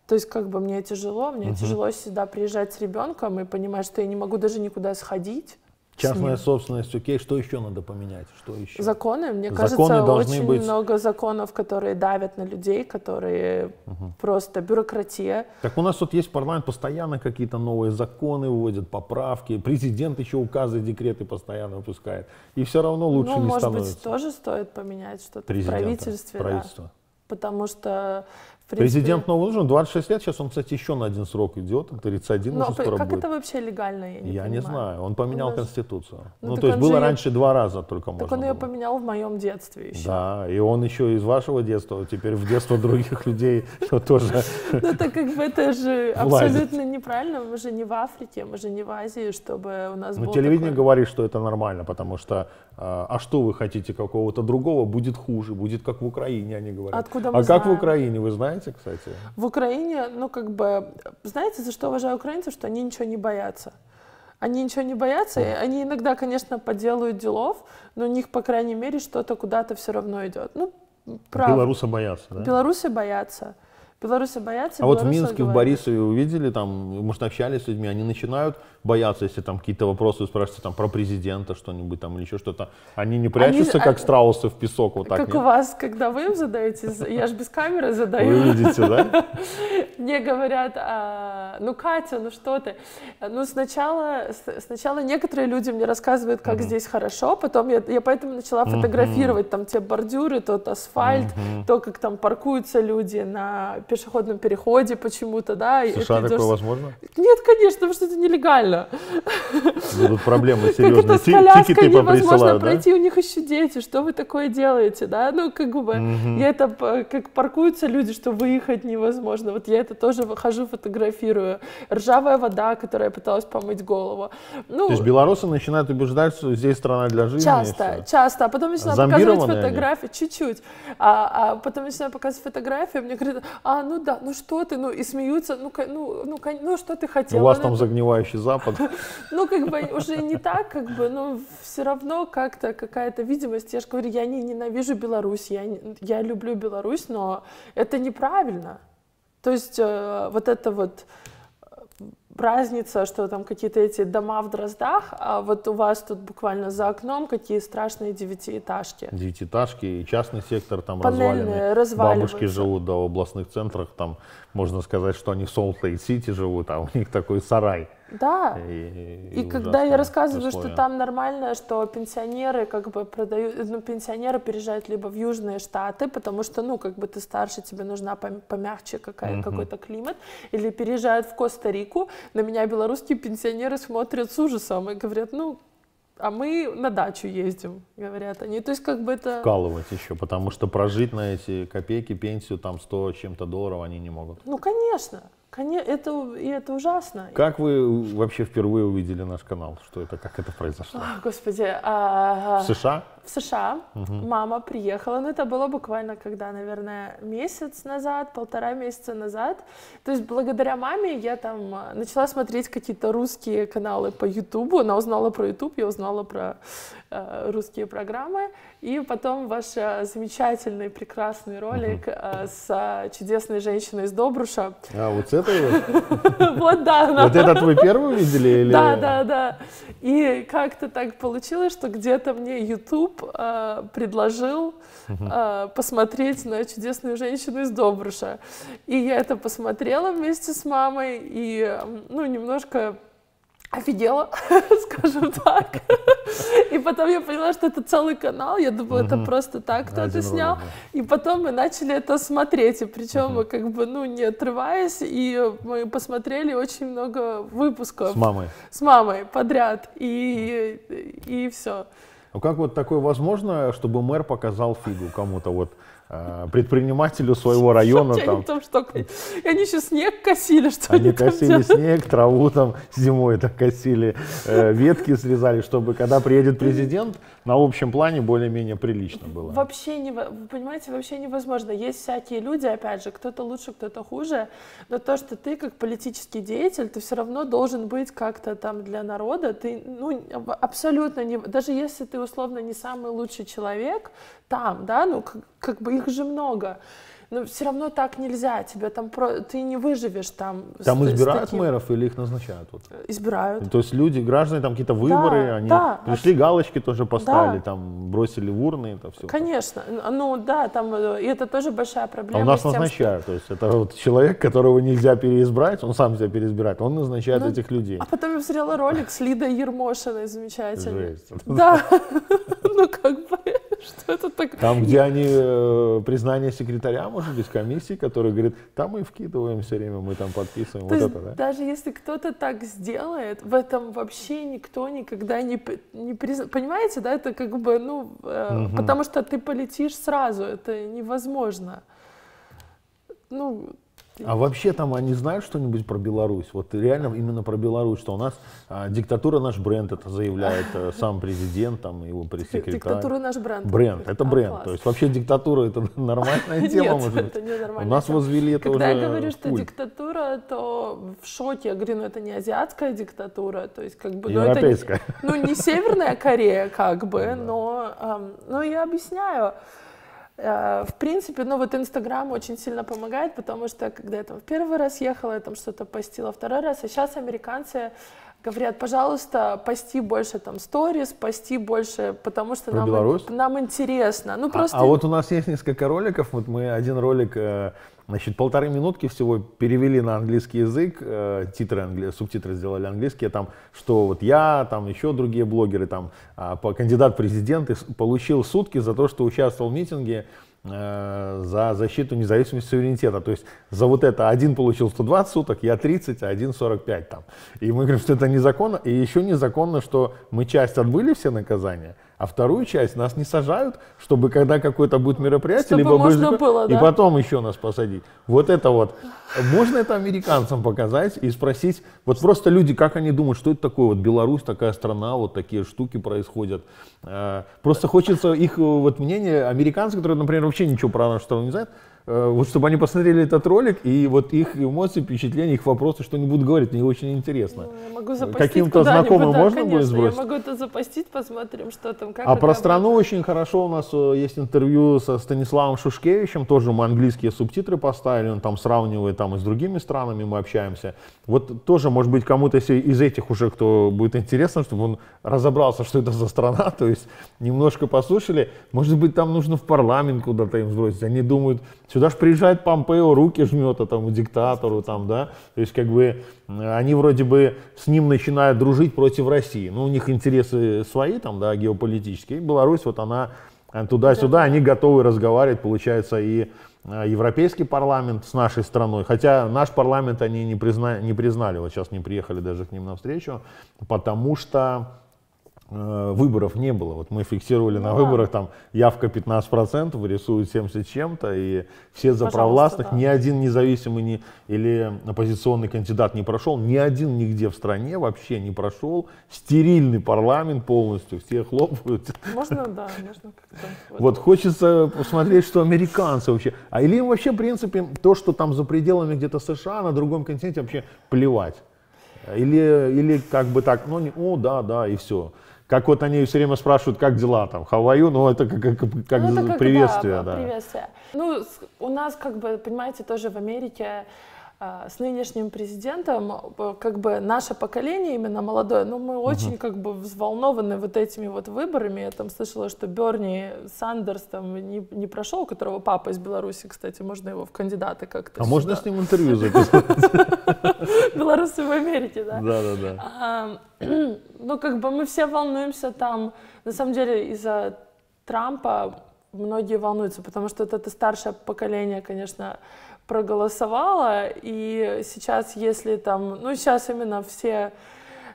то есть как бы мне тяжело, мне угу. тяжело сюда приезжать с ребенком и понимать, что я не могу даже никуда сходить. Частная собственность, окей, что еще надо поменять? Что еще? Законы, мне законы кажется, должны очень быть... много законов, которые давят на людей, которые угу. просто бюрократия. Так у нас тут есть парламент, постоянно какие-то новые законы вводят, поправки, президент еще указы, декреты постоянно выпускает, и все равно ну, лучше ну, не может становится. может быть, тоже стоит поменять что-то в правительстве. Правительство. Да. Потому что Президент новый нужен, 26 лет, сейчас он, кстати, еще на один срок идет, 31 Но, уже скоро как будет. это вообще легально, я не Я не знаю, он поменял он Конституцию. Ну, ну то есть было же... раньше два раза только можно Так он ее поменял в моем детстве еще. Да, и он еще из вашего детства, теперь в детство других [laughs] людей тоже [laughs] Ну так как бы это же [laughs] абсолютно неправильно, мы же не в Африке, мы же не в Азии, чтобы у нас ну, было. Ну телевидение говорит, что это нормально, потому что а, а что вы хотите какого-то другого, будет хуже, будет как в Украине, они говорят. Откуда а мы А как в Украине, вы знаете? украинцы, кстати? В Украине, ну, как бы, знаете, за что уважаю украинцев, что они ничего не боятся. Они ничего не боятся, и они иногда, конечно, поделают делов, но у них, по крайней мере, что-то куда-то все равно идет. Ну, правда. Белорусы боятся, да? Белорусы боятся. Белорусы боятся. А вот в Минске, говорят. в Борисове увидели, там, может, общались с людьми, они начинают бояться, если там какие-то вопросы спрашиваются там, про президента что-нибудь там или еще что-то. Они не прячутся, они, а как они, страусы в песок. Вот так, как нет? у вас, когда вы им задаете, я же без камеры задаю. Вы видите, да? [laughs] Мне говорят, «А, ну, Катя, ну что ты? Ну, сначала, сначала некоторые люди мне рассказывают, как здесь хорошо, потом я поэтому начала фотографировать там те бордюры, тот асфальт, то, как там паркуются люди на пешеходном переходе почему-то, да. США а такое идешь... возможно? Нет, конечно, потому что это нелегально. Будут проблемы серьезные. Как это с коляской невозможно пройти, у них еще дети, что вы такое делаете, да? Ну, как бы, я это, э, как паркуются люди, что выехать невозможно. Вот я это тоже выхожу, фотографирую. Ржавая вода, которая пыталась помыть голову. Ну, То есть белорусы начинают убеждать, что здесь страна для жизни. Часто, часто. А потом начинают показывать фотографии, чуть-чуть. А, а потом начинают показывать фотографии, мне говорят, а, а, ну да, ну что ты, ну и смеются, ну, ну, ну, ну что ты хотел? У вас там ну, загнивающий запад. [laughs] Ну как бы уже не так, как бы, но все равно как-то какая-то видимость. Я же говорю, я не ненавижу Беларусь, я, я люблю Беларусь, но это неправильно. То есть э, вот это вот разница, что там какие-то эти дома в Дроздах, а вот у вас тут буквально за окном какие страшные девятиэтажки. Девятиэтажки и частный сектор там Панельные, развалины. Бабушки живут, да, в областных центрах, там можно сказать, что они в Солт-Лейк-Сити живут, а у них такой сарай да. И, и, и когда я рассказываю, условия. что там нормально, что пенсионеры как бы продают, ну, пенсионеры переезжают либо в южные штаты, потому что, ну, как бы ты старше, тебе нужна помягче какая, угу. какой-то климат, или переезжают в Коста-Рику, на меня белорусские пенсионеры смотрят с ужасом и говорят, ну, а мы на дачу ездим, говорят они. То есть как бы это... Вкалывать еще, потому что прожить на эти копейки, пенсию, там 100 чем-то долларов они не могут. Ну, конечно. Конечно, это, и это ужасно. Как вы вообще впервые увидели наш канал? Что это, как это произошло? О, господи. А... В США? в США. Угу. Мама приехала, но ну, это было буквально когда, наверное, месяц назад, полтора месяца назад. То есть благодаря маме я там э, начала смотреть какие-то русские каналы по Ютубу. Она узнала про Ютуб, я узнала про э, русские программы. И потом ваш э, замечательный, прекрасный ролик угу. э, с э, чудесной женщиной из Добруша. А, вот с этой вот? [laughs] Вот, да. Вот этот вы первый видели? или? Да, да, да. И как-то так получилось, что где-то мне YouTube э, предложил э, посмотреть на чудесную женщину из Добрыша. И я это посмотрела вместе с мамой, и, ну, немножко офигела, [laughs] скажем так. И потом я поняла, что это целый канал. Я думала, это просто так кто-то снял. И потом мы начали это смотреть. И причем мы как бы, ну, не отрываясь. И мы посмотрели очень много выпусков. С мамой. С мамой подряд. И, и все. Ну как вот такое возможно, чтобы мэр показал фигу кому-то? Вот Э, предпринимателю своего района. там, там, что, они еще снег косили, что они, они косили снег, траву там зимой так косили, э, ветки срезали, чтобы когда приедет президент, на общем плане более-менее прилично было. Вообще, не, понимаете, вообще невозможно. Есть всякие люди, опять же, кто-то лучше, кто-то хуже, но то, что ты как политический деятель, ты все равно должен быть как-то там для народа, ты, ну, абсолютно не... Даже если ты, условно, не самый лучший человек, там, да, ну как, как бы их же много. Но все равно так нельзя, тебе там про... ты не выживешь там. Там с, избирают с таким... мэров или их назначают? Вот. Э, избирают. То есть люди, граждане, там какие-то выборы, да, они да, пришли, от... А галочки тоже поставили, да. там бросили в урны, это все. Конечно, ну да, там э, и это тоже большая проблема. А у нас тем, назначают, что... то есть это вот человек, которого нельзя переизбрать, он сам себя переизбирает, он назначает ну, этих людей. А потом я смотрела ролик с Лидой Ермошиной замечательно. Жесть. Да, [laughs] ну как бы что это так? Там, где они э, признание секретаря, может быть, комиссии, который говорит, там мы вкидываем все время, мы там подписываем. То вот это, да? Даже если кто-то так сделает, в этом вообще никто никогда не, не признает. Понимаете, да, это как бы, ну, угу. потому что ты полетишь сразу, это невозможно. Ну, а вообще там они знают что-нибудь про Беларусь? Вот реально именно про Беларусь, что у нас а, диктатура наш бренд, это заявляет а, сам президент, там его пресс-секретарь. Диктатура наш бренд. Бренд, это а, бренд. Класс. То есть вообще диктатура это [laughs] нормальная тема, Нет, может это не нормальная У нас возвели это Когда уже я говорю, что пульт. диктатура, то в шоке. Я говорю, ну это не азиатская диктатура, то есть как бы... Европейская. Ну, это, ну не Северная Корея как бы, [laughs] ну но, но я объясняю. Э, в принципе, ну вот Инстаграм очень сильно помогает, потому что когда я там в первый раз ехала, я там что-то постила второй раз, а сейчас американцы говорят, пожалуйста, пости больше там сторис, пости больше, потому что нам, нам интересно. Ну, просто... а, а вот у нас есть несколько роликов, вот мы один ролик э, Значит, полторы минутки всего перевели на английский язык, э, титры, англи... субтитры сделали английские, там, что вот я, там еще другие блогеры, там, э, кандидат в президенты получил сутки за то, что участвовал в митинге э, за защиту независимости суверенитета. То есть за вот это один получил 120 суток, я 30, а один 45 там. И мы говорим, что это незаконно. И еще незаконно, что мы часть отбыли все наказания, а вторую часть нас не сажают, чтобы когда какое-то будет мероприятие, чтобы либо можно быстрее, было, да? и потом еще нас посадить. Вот это вот. Можно это американцам показать и спросить, вот просто люди, как они думают, что это такое, вот Беларусь, такая страна, вот такие штуки происходят. А, просто хочется их э, вот мнение, американцы, которые, например, вообще ничего про нашу страну не знают, Э, вот чтобы они посмотрели этот ролик, и вот их эмоции, впечатления, их вопросы, что они будут говорить, мне очень интересно. Ну, я могу Каким-то знакомым да, можно конечно, будет сбросить? Я могу это запастить, посмотрим, что там, как А про страну будет. очень хорошо у нас э, есть интервью со Станиславом Шушкевичем, тоже мы английские субтитры поставили, он там сравнивает там и с другими странами мы общаемся. Вот тоже, может быть, кому-то из этих уже, кто будет интересно, чтобы он разобрался, что это за страна, [laughs] то есть немножко послушали, может быть, там нужно в парламент куда-то им сбросить, они думают, Сюда же приезжает Помпео, руки жмет а там диктатору, там, да. То есть, как бы, э, они вроде бы с ним начинают дружить против России. Ну, у них интересы свои, там, да, геополитические. И Беларусь, вот она э, туда-сюда, они готовы разговаривать, получается, и э, Европейский парламент с нашей страной, хотя наш парламент они не, призна, не признали, вот сейчас не приехали даже к ним на встречу, потому что Э, выборов не было. Вот мы фиксировали на ну да. выборах, там явка 15%, рисуют 70 чем-то, и все за провластных, да. ни один независимый ни, или оппозиционный кандидат не прошел, ни один нигде в стране вообще не прошел. Стерильный парламент полностью, все хлопают. Можно, да, можно как-то. Вот хочется посмотреть, что американцы вообще, а или им вообще, в принципе, то, что там за пределами где-то США, на другом континенте вообще плевать. Или, или как бы так, ну, не, о, да, да, и все. Как вот они все время спрашивают, как дела там, how are you? Ну, это как, как, как, ну, это как приветствие. Да, да. приветствие. Ну, у нас, как бы, понимаете, тоже в Америке а, с нынешним президентом, э, как бы наше поколение, именно молодое, но ну, мы очень угу. как бы взволнованы вот этими вот выборами. Я там слышала, что Берни Сандерс там не, не прошел, у которого папа из Беларуси, кстати, можно его в кандидаты как-то... А сюда. можно с ним интервью [laughs] записать? Беларусы в Америке, да? Да, да, да. А, [clears throat] ну, как бы мы все волнуемся там, на самом деле, из-за Трампа многие волнуются, потому что вот это старшее поколение, конечно, проголосовала, и сейчас, если там, ну, сейчас именно все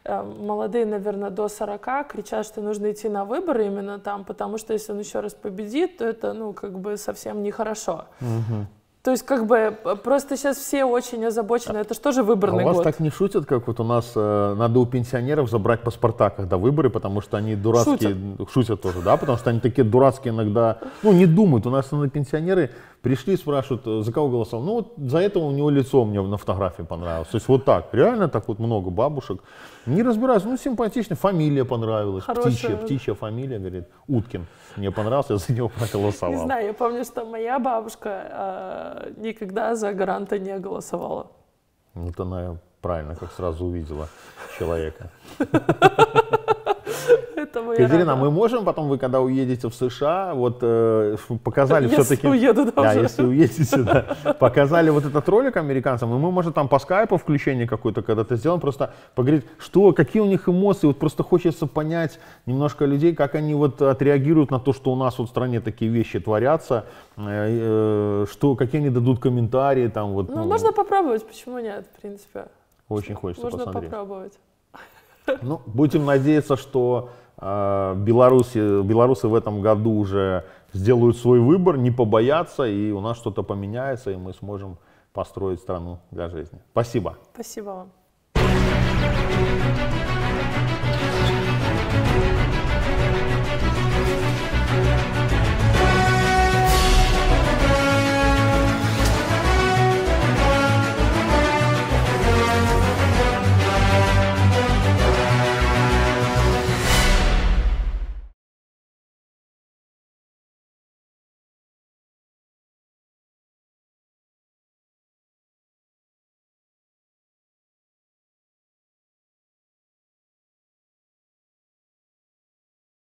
эм, молодые, наверное, до 40 кричат, что нужно идти на выборы именно там, потому что если он еще раз победит, то это, ну, как бы совсем нехорошо. Угу. То есть, как бы, просто сейчас все очень озабочены. Это что же выборный а у вас год? так не шутят, как вот у нас э, надо у пенсионеров забрать паспорта, когда выборы, потому что они дурацкие... Шутят. Шутят тоже, да? Потому что они такие дурацкие иногда... Ну, не думают. У нас, наверное, пенсионеры Пришли, спрашивают, «Э, за кого голосовал. Ну, вот за этого у него лицо мне на фотографии понравилось. То есть вот так, реально так вот много бабушек. Не разбираюсь, ну, симпатично, фамилия понравилась. Хорошая. Птичья, птичья фамилия, говорит, Уткин. Мне понравился, я за него [laughs] проголосовал. Не знаю, я помню, что моя бабушка э, никогда за гранта не голосовала. Вот она правильно, как сразу увидела человека. [laughs] [laughs] Это моя Катерина, мы можем потом, вы когда уедете в США, вот э, показали если все-таки... Уеду, да, да если уедете, да. Показали вот этот ролик американцам, и мы, может, там по скайпу включение какое-то когда-то сделаем, просто поговорить, что, какие у них эмоции, вот просто хочется понять немножко людей, как они вот отреагируют на то, что у нас вот в стране такие вещи творятся, э, э, что, какие они дадут комментарии там вот. Ну, ну, можно попробовать, почему нет, в принципе. Очень хочется Можно посмотреть. попробовать. Ну, будем надеяться, что э, белорусы, белорусы в этом году уже сделают свой выбор, не побоятся, и у нас что-то поменяется, и мы сможем построить страну для жизни. Спасибо. Спасибо вам.